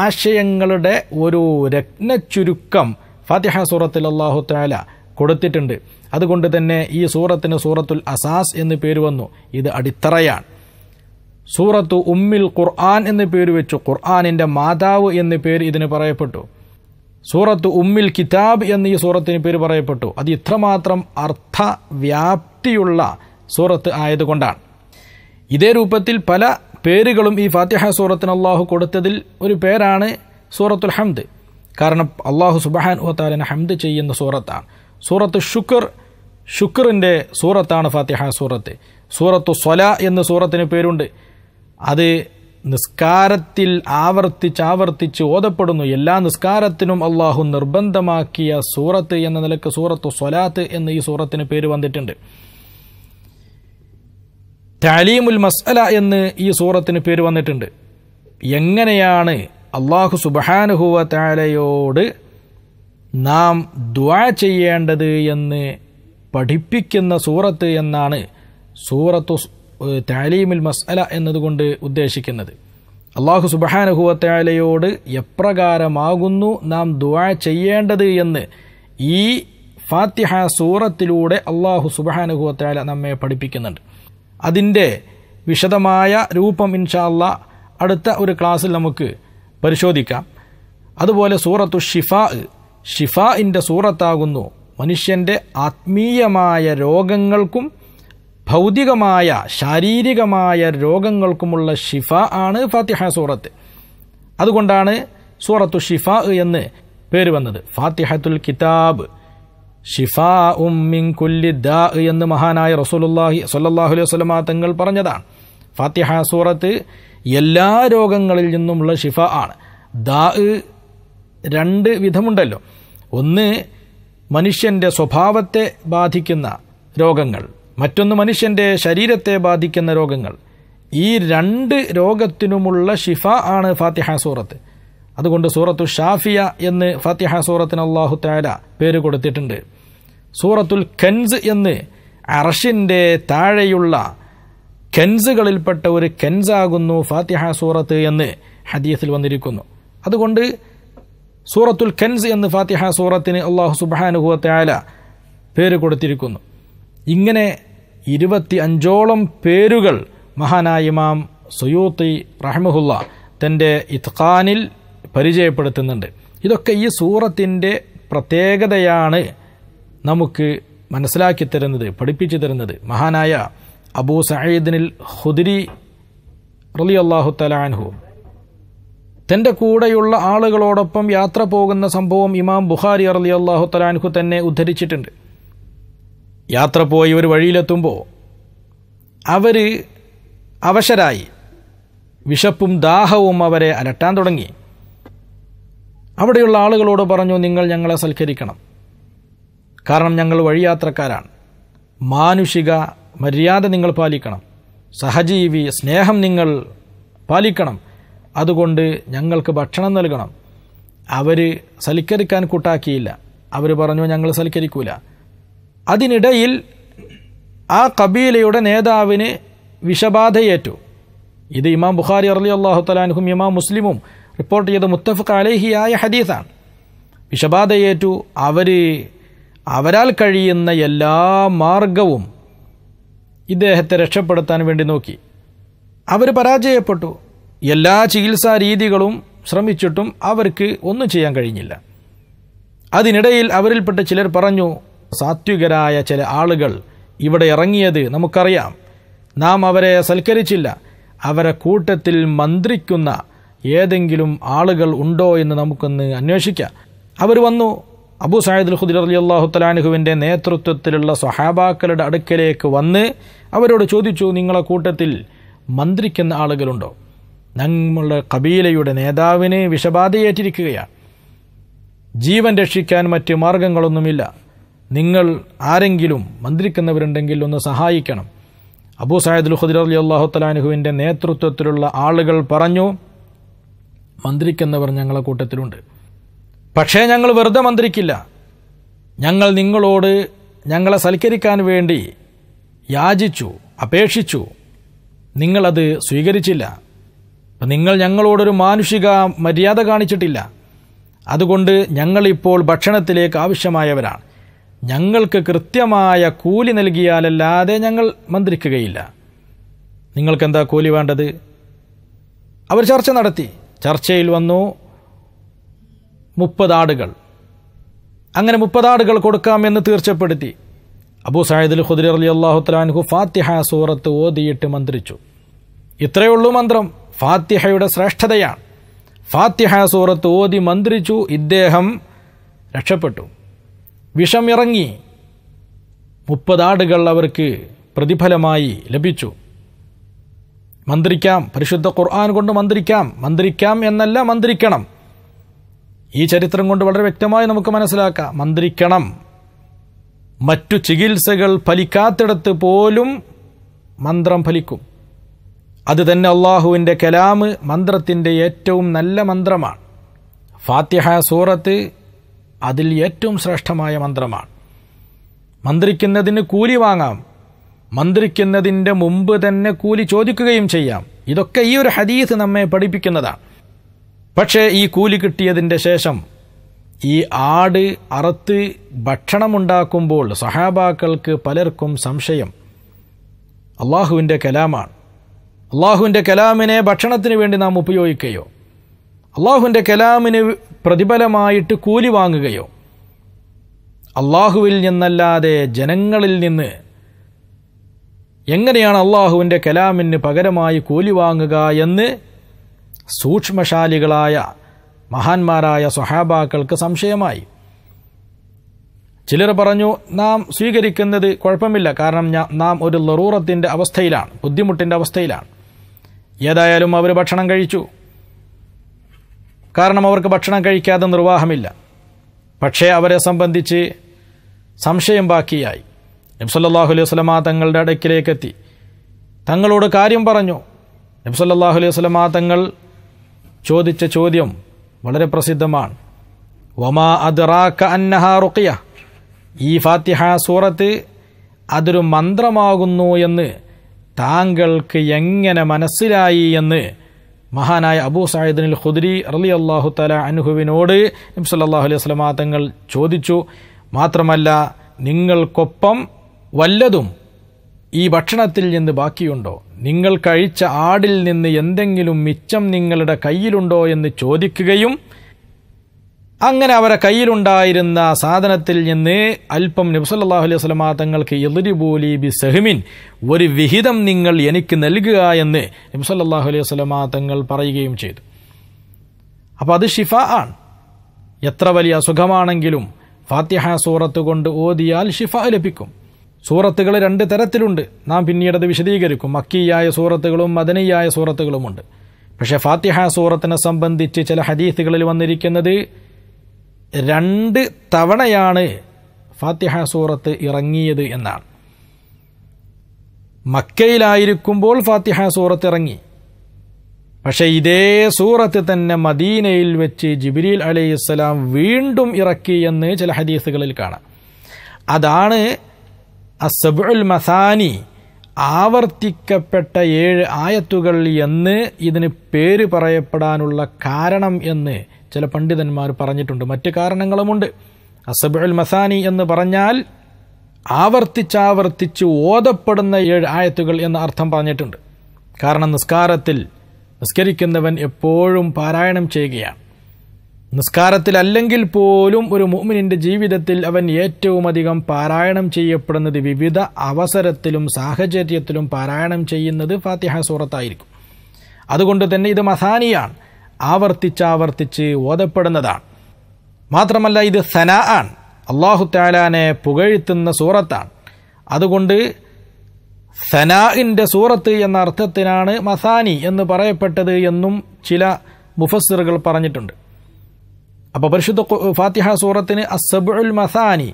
ആശയങ്ങളുടെ ഒരു രത്നച്ചുരുക്കം ഫാത്തിഹ സൂറത്തിൽ അള്ളാഹു താല കൊടുത്തിട്ടുണ്ട് അതുകൊണ്ട് തന്നെ ഈ സൂറത്തിന് സൂറത്തുൽ അസാസ് എന്ന് പേര് വന്നു ഇത് അടിത്തറയാണ് സൂറത്തു ഉമ്മിൽ ഖുർആൻ എന്ന് പേര് വെച്ചു ഖുർആാനിൻ്റെ മാതാവ് എന്ന് പേര് ഇതിന് പറയപ്പെട്ടു സൂറത്ത് ഉമ്മിൽ കിതാബ് എന്ന് ഈ സൂറത്തിന് പേര് പറയപ്പെട്ടു അത് ഇത്രമാത്രം വ്യാപ്തിയുള്ള സൂറത്ത് ആയതുകൊണ്ടാണ് ഇതേ രൂപത്തിൽ പല പേരുകളും ഈ ഫാത്തിഹ സൂറത്തിന് അള്ളാഹു കൊടുത്തതിൽ ഒരു പേരാണ് സൂറത്തുൽ ഹംദ് കാരണം അള്ളാഹു സുബഹാൻ ഉത്താലിന് ഹംദ് ചെയ്യുന്ന സൂറത്താണ് സൂറത്ത് ഷുക്കർ ഷുക്കറിൻ്റെ സൂറത്താണ് ഫാത്തിഹ സൂറത്ത് സൂറത്തു സ്വല എന്ന സൂറത്തിന് പേരുണ്ട് അത് നിസ്കാരത്തിൽ ആവർത്തിച്ചാവർത്തിച്ച് ഓതപ്പെടുന്നു എല്ലാ നിസ്കാരത്തിനും അള്ളാഹു നിർബന്ധമാക്കിയ സൂറത്ത് എന്ന നിലക്ക് സൂറത്തു സ്വലാത്ത് എന്ന് ഈ സൂറത്തിന് പേര് വന്നിട്ടുണ്ട് താലീമുൽ മസ്അല എന്ന് ഈ സൂറത്തിന് പേര് വന്നിട്ടുണ്ട് എങ്ങനെയാണ് അള്ളാഹു സുബഹാനുഹുവ താലയോട് നാം ദ്വാ ചെയ്യേണ്ടത് എന്ന് പഠിപ്പിക്കുന്ന സൂറത്ത് എന്നാണ് സൂറത്തു താലീമിൽ മസ്അല എന്നതുകൊണ്ട് ഉദ്ദേശിക്കുന്നത് അള്ളാഹു സുബഹാനുഹുവത്തയാലയോട് എപ്രകാരമാകുന്നു നാം ദുവാ ചെയ്യേണ്ടത് എന്ന് ഈ ഫാത്തിഹ സൂറത്തിലൂടെ അള്ളാഹു സുബഹാനുഹുവത്തയാല നമ്മെ പഠിപ്പിക്കുന്നുണ്ട് അതിൻ്റെ വിശദമായ രൂപം ഇൻഷാല്ല അടുത്ത ഒരു ക്ലാസ്സിൽ നമുക്ക് പരിശോധിക്കാം അതുപോലെ സൂറത്തു ഷിഫാ ഷിഫാഇൻ്റെ സൂറത്താകുന്നു മനുഷ്യൻ്റെ ആത്മീയമായ രോഗങ്ങൾക്കും ഭൗതികമായ ശാരീരികമായ രോഗങ്ങൾക്കുമുള്ള ഷിഫ ആണ് ഫാത്തിഹ സൂറത്ത് അതുകൊണ്ടാണ് സൂറത്തു ഷിഫ എന്ന് പേര് വന്നത് ഫാത്തിഹത്തുൽ കിതാബ് ഷിഫാ ഉം കുല്ലി ദാ എന്ന് മഹാനായ റസൂലുല്ലാഹി സല്ലാഹു അലൈഹി വസ്ലമ തങ്ങൾ പറഞ്ഞതാണ് ഫാത്തിഹ സൂറത്ത് എല്ലാ രോഗങ്ങളിൽ നിന്നുമുള്ള ഷിഫ ആണ് ദാ രണ്ട് വിധമുണ്ടല്ലോ ഒന്ന് മനുഷ്യൻ്റെ സ്വഭാവത്തെ ബാധിക്കുന്ന രോഗങ്ങൾ മറ്റൊന്ന് മനുഷ്യൻ്റെ ശരീരത്തെ ബാധിക്കുന്ന രോഗങ്ങൾ ഈ രണ്ട് രോഗത്തിനുമുള്ള ഷിഫ ആണ് ഫാത്തിഹ സൂറത്ത് അതുകൊണ്ട് സൂറത്തു ഷാഫിയ എന്ന് ഫാത്തിഹ സൂറത്തിന് അള്ളാഹു താര പേര് കൊടുത്തിട്ടുണ്ട് സൂറത്തുൽ കൻസ് എന്ന് അറഷിൻ്റെ താഴെയുള്ള കെൻസുകളിൽപ്പെട്ട ഒരു കെൻസാകുന്നു ഫാത്തിഹ സൂറത്ത് എന്ന് ഹദീസിൽ വന്നിരിക്കുന്നു അതുകൊണ്ട് സൂറത്തുൽ കെൻസ് എന്ന് ഫാത്തിഹ സൂറത്തിന് അള്ളാഹു സുബാനുഹുവത്തെ ആല പേര് കൊടുത്തിരിക്കുന്നു ഇങ്ങനെ ഇരുപത്തി അഞ്ചോളം പേരുകൾ മഹാനായ ഇമാം സുയൂത്തി റഹ്മുഹുല്ല തൻ്റെ ഇത്ഖാനിൽ പരിചയപ്പെടുത്തുന്നുണ്ട് ഇതൊക്കെ ഈ സൂറത്തിൻ്റെ പ്രത്യേകതയാണ് നമുക്ക് മനസ്സിലാക്കി തരുന്നത് പഠിപ്പിച്ചു തരുന്നത് മഹാനായ അബൂ സഹീദിനിൽ ഹുദിരി റലി അള്ളാഹു തലാൻഹു തൻ്റെ കൂടെയുള്ള ആളുകളോടൊപ്പം യാത്ര പോകുന്ന സംഭവം ഇമാം ബുഖാരി അറലി അള്ളാഹു തലാൻഹു തന്നെ ഉദ്ധരിച്ചിട്ടുണ്ട് യാത്ര പോയി ഒരു വഴിയിലെത്തുമ്പോൾ അവർ അവശരായി വിശപ്പും ദാഹവും അവരെ അലട്ടാൻ തുടങ്ങി അവിടെയുള്ള ആളുകളോട് പറഞ്ഞു നിങ്ങൾ ഞങ്ങളെ സൽക്കരിക്കണം കാരണം ഞങ്ങൾ വഴിയാത്രക്കാരാണ് മാനുഷിക മര്യാദ നിങ്ങൾ പാലിക്കണം സഹജീവി സ്നേഹം നിങ്ങൾ പാലിക്കണം അതുകൊണ്ട് ഞങ്ങൾക്ക് ഭക്ഷണം നൽകണം അവർ സൽക്കരിക്കാൻ കൂട്ടാക്കിയില്ല അവർ പറഞ്ഞു ഞങ്ങൾ സൽക്കരിക്കൂല അതിനിടയിൽ ആ കബീലയുടെ നേതാവിന് വിഷബാധയേറ്റു ഇത് ഇമാം ബുഖാരി അറലി അള്ളാഹു തലാൻഹും ഇമാം മുസ്ലിമും റിപ്പോർട്ട് ചെയ്ത മുത്തഫഖ് അലേഹിയായ ഹദീസാണ് വിഷബാധയേറ്റു അവർ അവരാൽ കഴിയുന്ന എല്ലാ മാർഗവും ഇദ്ദേഹത്തെ രക്ഷപ്പെടുത്താൻ വേണ്ടി നോക്കി അവർ പരാജയപ്പെട്ടു എല്ലാ ചികിത്സാ രീതികളും ശ്രമിച്ചിട്ടും അവർക്ക് ഒന്നും ചെയ്യാൻ കഴിഞ്ഞില്ല അതിനിടയിൽ അവരിൽപ്പെട്ട ചിലർ പറഞ്ഞു സാത്വികരായ ചില ആളുകൾ ഇവിടെ ഇറങ്ങിയത് നമുക്കറിയാം നാം അവരെ സൽക്കരിച്ചില്ല അവരെ കൂട്ടത്തിൽ മന്ത്രിക്കുന്ന ഏതെങ്കിലും ആളുകൾ ഉണ്ടോ എന്ന് നമുക്കൊന്ന് അന്വേഷിക്കാം അവർ വന്നു അബു സായിദുൽ ഖുദിർ അലി അള്ളാഹു തലാനുഹുവിൻ്റെ നേതൃത്വത്തിലുള്ള സ്വഹാബാക്കളുടെ അടുക്കലേക്ക് വന്ന് അവരോട് ചോദിച്ചു നിങ്ങളെ കൂട്ടത്തിൽ മന്ത്രിക്കുന്ന ആളുകളുണ്ടോ ഞങ്ങളുടെ കബീലയുടെ നേതാവിന് വിഷബാധയേറ്റിരിക്കുകയാണ് ജീവൻ രക്ഷിക്കാൻ മറ്റ് മാർഗങ്ങളൊന്നുമില്ല നിങ്ങൾ ആരെങ്കിലും മന്ത്രിക്കുന്നവരുണ്ടെങ്കിൽ ഒന്ന് സഹായിക്കണം അബൂ സായദുൽ ഖുദിർ അലി അള്ളാഹു തലാനുഹുവിൻ്റെ നേതൃത്വത്തിലുള്ള ആളുകൾ പറഞ്ഞു മന്ത്രിക്കുന്നവർ ഞങ്ങളെ കൂട്ടത്തിലുണ്ട് പക്ഷേ ഞങ്ങൾ വെറുതെ മന്ത്രിക്കില്ല ഞങ്ങൾ നിങ്ങളോട് ഞങ്ങളെ സൽക്കരിക്കാൻ വേണ്ടി യാചിച്ചു അപേക്ഷിച്ചു നിങ്ങളത് സ്വീകരിച്ചില്ല അപ്പം നിങ്ങൾ ഞങ്ങളോടൊരു മാനുഷിക മര്യാദ കാണിച്ചിട്ടില്ല അതുകൊണ്ട് ഞങ്ങളിപ്പോൾ ഭക്ഷണത്തിലേക്ക് ആവശ്യമായവരാണ് ഞങ്ങൾക്ക് കൃത്യമായ കൂലി നൽകിയാലല്ലാതെ ഞങ്ങൾ മന്ത്രിക്കുകയില്ല നിങ്ങൾക്കെന്താ കൂലി വേണ്ടത് അവർ ചർച്ച നടത്തി ചർച്ചയിൽ വന്നു മുപ്പതാടുകൾ അങ്ങനെ മുപ്പതാടുകൾ കൊടുക്കാമെന്ന് തീർച്ചപ്പെടുത്തി അബൂ അൽ ഖുദ്രി അലി അള്ളാഹു തലാൻഹു ഫാത്തിഹ സൂറത്ത് ഓതിയിട്ട് മന്ത്രിച്ചു ഇത്രയുള്ളൂ മന്ത്രം ഫാത്തിഹയുടെ ശ്രേഷ്ഠതയാണ് ഫാത്തിഹ സൂറത്ത് ഓതി മന്ത്രിച്ചു ഇദ്ദേഹം രക്ഷപ്പെട്ടു വിഷമിറങ്ങി മുപ്പതാടുകൾ അവർക്ക് പ്രതിഫലമായി ലഭിച്ചു മന്ത്രിക്കാം പരിശുദ്ധ ഖുർആൻ കൊണ്ട് മന്ത്രിക്കാം മന്ത്രിക്കാം എന്നല്ല മന്ത്രിക്കണം ഈ ചരിത്രം കൊണ്ട് വളരെ വ്യക്തമായി നമുക്ക് മനസ്സിലാക്കാം മന്ത്രിക്കണം മറ്റു ചികിത്സകൾ ഫലിക്കാത്തിടത്ത് പോലും മന്ത്രം ഫലിക്കും അത് തന്നെ അള്ളാഹുവിൻ്റെ കലാമ് മന്ത്രത്തിൻ്റെ ഏറ്റവും നല്ല മന്ത്രമാണ് ഫാത്തിഹ സൂറത്ത് അതിൽ ഏറ്റവും ശ്രേഷ്ഠമായ മന്ത്രമാണ് മന്ത്രിക്കുന്നതിന് കൂലി വാങ്ങാം മന്ത്രിക്കുന്നതിൻ്റെ മുമ്പ് തന്നെ കൂലി ചോദിക്കുകയും ചെയ്യാം ഇതൊക്കെ ഈ ഒരു ഹദീസ് നമ്മെ പഠിപ്പിക്കുന്നതാണ് പക്ഷേ ഈ കൂലി കിട്ടിയതിൻ്റെ ശേഷം ഈ ആട് അറുത്ത് ഭക്ഷണമുണ്ടാക്കുമ്പോൾ സഹാബാക്കൾക്ക് പലർക്കും സംശയം അള്ളാഹുവിൻ്റെ കലാമാണ് അള്ളാഹുവിൻ്റെ കലാമിനെ ഭക്ഷണത്തിന് വേണ്ടി നാം ഉപയോഗിക്കുകയോ അള്ളാഹുവിൻ്റെ കലാമിന് പ്രതിഫലമായിട്ട് കൂലി വാങ്ങുകയോ അള്ളാഹുവിൽ നിന്നല്ലാതെ ജനങ്ങളിൽ നിന്ന് എങ്ങനെയാണ് അള്ളാഹുവിൻ്റെ കലാമിന് പകരമായി കൂലി വാങ്ങുക എന്ന് സൂക്ഷ്മശാലികളായ മഹാന്മാരായ സ്വഹാബാക്കൾക്ക് സംശയമായി ചിലർ പറഞ്ഞു നാം സ്വീകരിക്കുന്നത് കുഴപ്പമില്ല കാരണം നാം ഒരു ലറൂറത്തിൻ്റെ അവസ്ഥയിലാണ് ബുദ്ധിമുട്ടിൻ്റെ അവസ്ഥയിലാണ് ഏതായാലും അവർ ഭക്ഷണം കഴിച്ചു കാരണം അവർക്ക് ഭക്ഷണം കഴിക്കാതെ നിർവാഹമില്ല പക്ഷേ അവരെ സംബന്ധിച്ച് സംശയം ബാക്കിയായി നബ്സല്ലാഹു അലൈഹി വസ്ലമ തങ്ങളുടെ അടുക്കിലേക്കെത്തി തങ്ങളോട് കാര്യം പറഞ്ഞു നബ്സല്ലാഹു അലൈഹി വസ്ലമ തങ്ങൾ ചോദിച്ച ചോദ്യം വളരെ പ്രസിദ്ധമാണ് വമാ അദ്റാക്ക അന്നഹ റുക്കിയ ഈ ഫാത്തിഹ സൂറത്ത് അതൊരു മന്ത്രമാകുന്നു എന്ന് താങ്കൾക്ക് എങ്ങനെ മനസ്സിലായി എന്ന് മഹാനായ അബൂ സാഹിദിനിൽ ഖുദ്രി അലി അള്ളാഹു തല അനുഹുവിനോട് നബ്സല്ലാഹു അലൈഹി സ്വലമാ തങ്ങൾ ചോദിച്ചു മാത്രമല്ല നിങ്ങൾക്കൊപ്പം വല്ലതും ഈ ഭക്ഷണത്തിൽ നിന്ന് ബാക്കിയുണ്ടോ നിങ്ങൾ കഴിച്ച ആടിൽ നിന്ന് എന്തെങ്കിലും മിച്ചം നിങ്ങളുടെ കയ്യിലുണ്ടോ എന്ന് ചോദിക്കുകയും അങ്ങനെ അവരെ കയ്യിലുണ്ടായിരുന്ന സാധനത്തിൽ നിന്ന് അല്പം നബ്സല്ലാഹു അലൈഹി സ്വലമാ തങ്ങൾക്ക് എതിരിപോലി ബി സഹമിൻ ഒരു വിഹിതം നിങ്ങൾ എനിക്ക് നൽകുക എന്ന് നബ്സല്ലാഹു അലൈഹി സ്വലമാ തങ്ങൾ പറയുകയും ചെയ്തു അപ്പോൾ അത് ഷിഫ ആണ് എത്ര വലിയ അസുഖമാണെങ്കിലും ഫാത്തിഹ സൂറത്ത് കൊണ്ട് ഓതിയാൽ ഷിഫ ലഭിക്കും സൂറത്തുകൾ രണ്ട് തരത്തിലുണ്ട് നാം പിന്നീടത് വിശദീകരിക്കും മക്കിയായ സൂറത്തുകളും മദനിയായ സൂറത്തുകളുമുണ്ട് പക്ഷേ ഫാത്തിഹ സൂറത്തിനെ സംബന്ധിച്ച് ചില ഹദീസുകളിൽ വന്നിരിക്കുന്നത് രണ്ട് തവണയാണ് ഫാത്തിഹ സൂറത്ത് ഇറങ്ങിയത് എന്നാണ് മക്കയിലായിരിക്കുമ്പോൾ ഫാത്തിഹ സൂറത്ത് ഇറങ്ങി പക്ഷേ ഇതേ സൂറത്ത് തന്നെ മദീനയിൽ വെച്ച് ജിബിരിൽ അലൈഹിസ്സലാം വീണ്ടും ഇറക്കി എന്ന് ചില ഹദീസുകളിൽ കാണാം അതാണ് അസബുൽ മസാനി ആവർത്തിക്കപ്പെട്ട ഏഴ് ആയത്തുകൾ എന്ന് ഇതിന് പേര് പറയപ്പെടാനുള്ള കാരണം എന്ന് ചില പണ്ഡിതന്മാർ പറഞ്ഞിട്ടുണ്ട് മറ്റ് കാരണങ്ങളുമുണ്ട് അസബുൽ മസാനി എന്ന് പറഞ്ഞാൽ ആവർത്തിച്ചാവർത്തിച്ച് ഓതപ്പെടുന്ന ഏഴ് ആയത്തുകൾ എന്ന അർത്ഥം പറഞ്ഞിട്ടുണ്ട് കാരണം നിസ്കാരത്തിൽ നിസ്കരിക്കുന്നവൻ എപ്പോഴും പാരായണം ചെയ്യുകയാണ് നിസ്കാരത്തിലല്ലെങ്കിൽ പോലും ഒരു മുഅ്മിനിന്റെ ജീവിതത്തിൽ അവൻ ഏറ്റവും അധികം പാരായണം ചെയ്യപ്പെടുന്നത് വിവിധ അവസരത്തിലും സാഹചര്യത്തിലും പാരായണം ചെയ്യുന്നത് ഫാത്തിഹ സൂറത്തായിരിക്കും അതുകൊണ്ട് തന്നെ ഇത് മസാനിയാണ് ആവർത്തിച്ചാവർത്തിച്ച് ഓതപ്പെടുന്നതാണ് മാത്രമല്ല ഇത് സനാ ആണ് അള്ളാഹു താലാനെ പുകഴ്ത്തുന്ന സൂറത്താണ് അതുകൊണ്ട് സനാഇൻ്റെ സൂറത്ത് എന്ന അർത്ഥത്തിനാണ് മസാനി എന്ന് പറയപ്പെട്ടത് എന്നും ചില മുഫസ്സിറുകൾ പറഞ്ഞിട്ടുണ്ട് അപ്പോൾ പരിശുദ്ധ ഫാത്തിഹ സൂറത്തിന് അസബുൽ മസാനി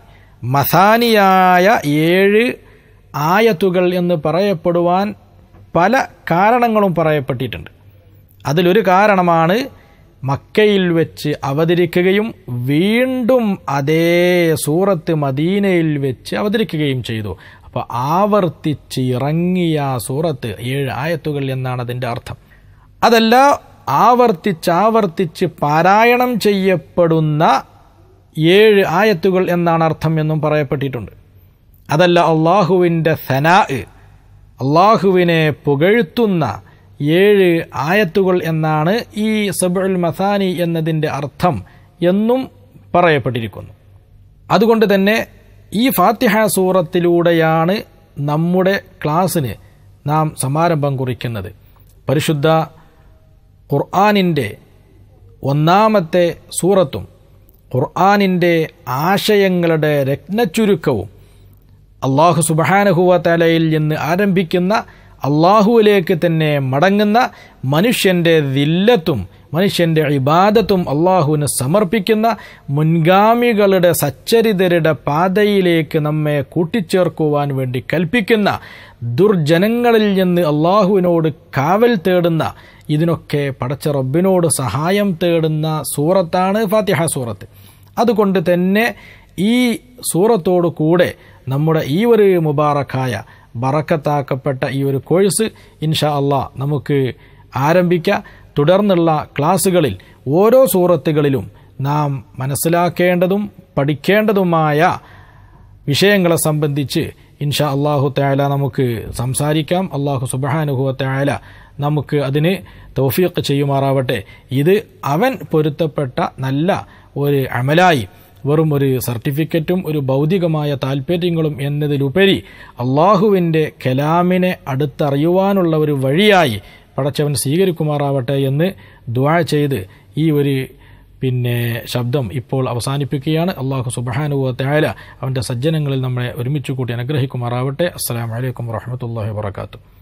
മസാനിയായ ഏഴ് ആയത്തുകൾ എന്ന് പറയപ്പെടുവാൻ പല കാരണങ്ങളും പറയപ്പെട്ടിട്ടുണ്ട് അതിലൊരു കാരണമാണ് മക്കയിൽ വെച്ച് അവതരിക്കുകയും വീണ്ടും അതേ സൂറത്ത് മദീനയിൽ വെച്ച് അവതരിക്കുകയും ചെയ്തു അപ്പോൾ ആവർത്തിച്ച് ഇറങ്ങിയ സൂറത്ത് ഏഴ് ആയത്തുകൾ എന്നാണ് അതിൻ്റെ അർത്ഥം അതല്ല ആവർത്തിച്ച് ആവർത്തിച്ച് പാരായണം ചെയ്യപ്പെടുന്ന ഏഴ് ആയത്തുകൾ എന്നാണ് അർത്ഥം എന്നും പറയപ്പെട്ടിട്ടുണ്ട് അതല്ല അള്ളാഹുവിൻ്റെ സനാ അള്ളാഹുവിനെ പുകഴ്ത്തുന്ന ഏഴ് ആയത്തുകൾ എന്നാണ് ഈ സബുൽ മസാനി എന്നതിൻ്റെ അർത്ഥം എന്നും പറയപ്പെട്ടിരിക്കുന്നു അതുകൊണ്ട് തന്നെ ഈ ഫാത്തിഹ സൂറത്തിലൂടെയാണ് നമ്മുടെ ക്ലാസ്സിന് നാം സമാരംഭം കുറിക്കുന്നത് പരിശുദ്ധ ഖുർആാനിൻ്റെ ഒന്നാമത്തെ സൂറത്തും ഖുർആാനിൻ്റെ ആശയങ്ങളുടെ രത്നച്ചുരുക്കവും അള്ളാഹു സുബാനഹുവ തലയിൽ നിന്ന് ആരംഭിക്കുന്ന അള്ളാഹുവിലേക്ക് തന്നെ മടങ്ങുന്ന മനുഷ്യൻ്റെ ദില്ലത്തും മനുഷ്യൻ്റെ ഇബാദത്തും അള്ളാഹുവിന് സമർപ്പിക്കുന്ന മുൻഗാമികളുടെ സച്ചരിതരുടെ പാതയിലേക്ക് നമ്മെ കൂട്ടിച്ചേർക്കുവാൻ വേണ്ടി കൽപ്പിക്കുന്ന ദുർജനങ്ങളിൽ നിന്ന് അള്ളാഹുവിനോട് കാവൽ തേടുന്ന ഇതിനൊക്കെ പടച്ച റബ്ബിനോട് സഹായം തേടുന്ന സൂറത്താണ് ഫാത്തിഹ സൂറത്ത് അതുകൊണ്ട് തന്നെ ഈ സൂറത്തോടു കൂടെ നമ്മുടെ ഈ ഒരു മുബാറക്കായ ബറക്കത്താക്കപ്പെട്ട ഈ ഒരു കോഴ്സ് ഇൻഷാ അള്ളാ നമുക്ക് ആരംഭിക്കാം തുടർന്നുള്ള ക്ലാസ്സുകളിൽ ഓരോ സൂറത്തുകളിലും നാം മനസ്സിലാക്കേണ്ടതും പഠിക്കേണ്ടതുമായ വിഷയങ്ങളെ സംബന്ധിച്ച് ഇൻഷാ അള്ളാഹു തയാല നമുക്ക് സംസാരിക്കാം അള്ളാഹു സുബഹാനുഹുവ തയാല നമുക്ക് അതിന് തൗഫീഖ് ചെയ്യുമാറാവട്ടെ ഇത് അവൻ പൊരുത്തപ്പെട്ട നല്ല ഒരു അമലായി വെറും ഒരു സർട്ടിഫിക്കറ്റും ഒരു ഭൗതികമായ താല്പര്യങ്ങളും എന്നതിലുപരി അള്ളാഹുവിൻ്റെ കലാമിനെ അടുത്തറിയുവാനുള്ള ഒരു വഴിയായി പടച്ചവൻ സ്വീകരിക്കുമാറാവട്ടെ എന്ന് ദ്വാ ചെയ്ത് ഈ ഒരു പിന്നെ ശബ്ദം ഇപ്പോൾ അവസാനിപ്പിക്കുകയാണ് അള്ളാഹു സുബാനുവ തയാല അവൻ്റെ സജ്ജനങ്ങളിൽ നമ്മളെ ഒരുമിച്ച് കൂട്ടി അനുഗ്രഹിക്കുമാറാവട്ടെ അസ്സാം വലൈക്കും വാഹമത്തല്ലാഹി വാത്തു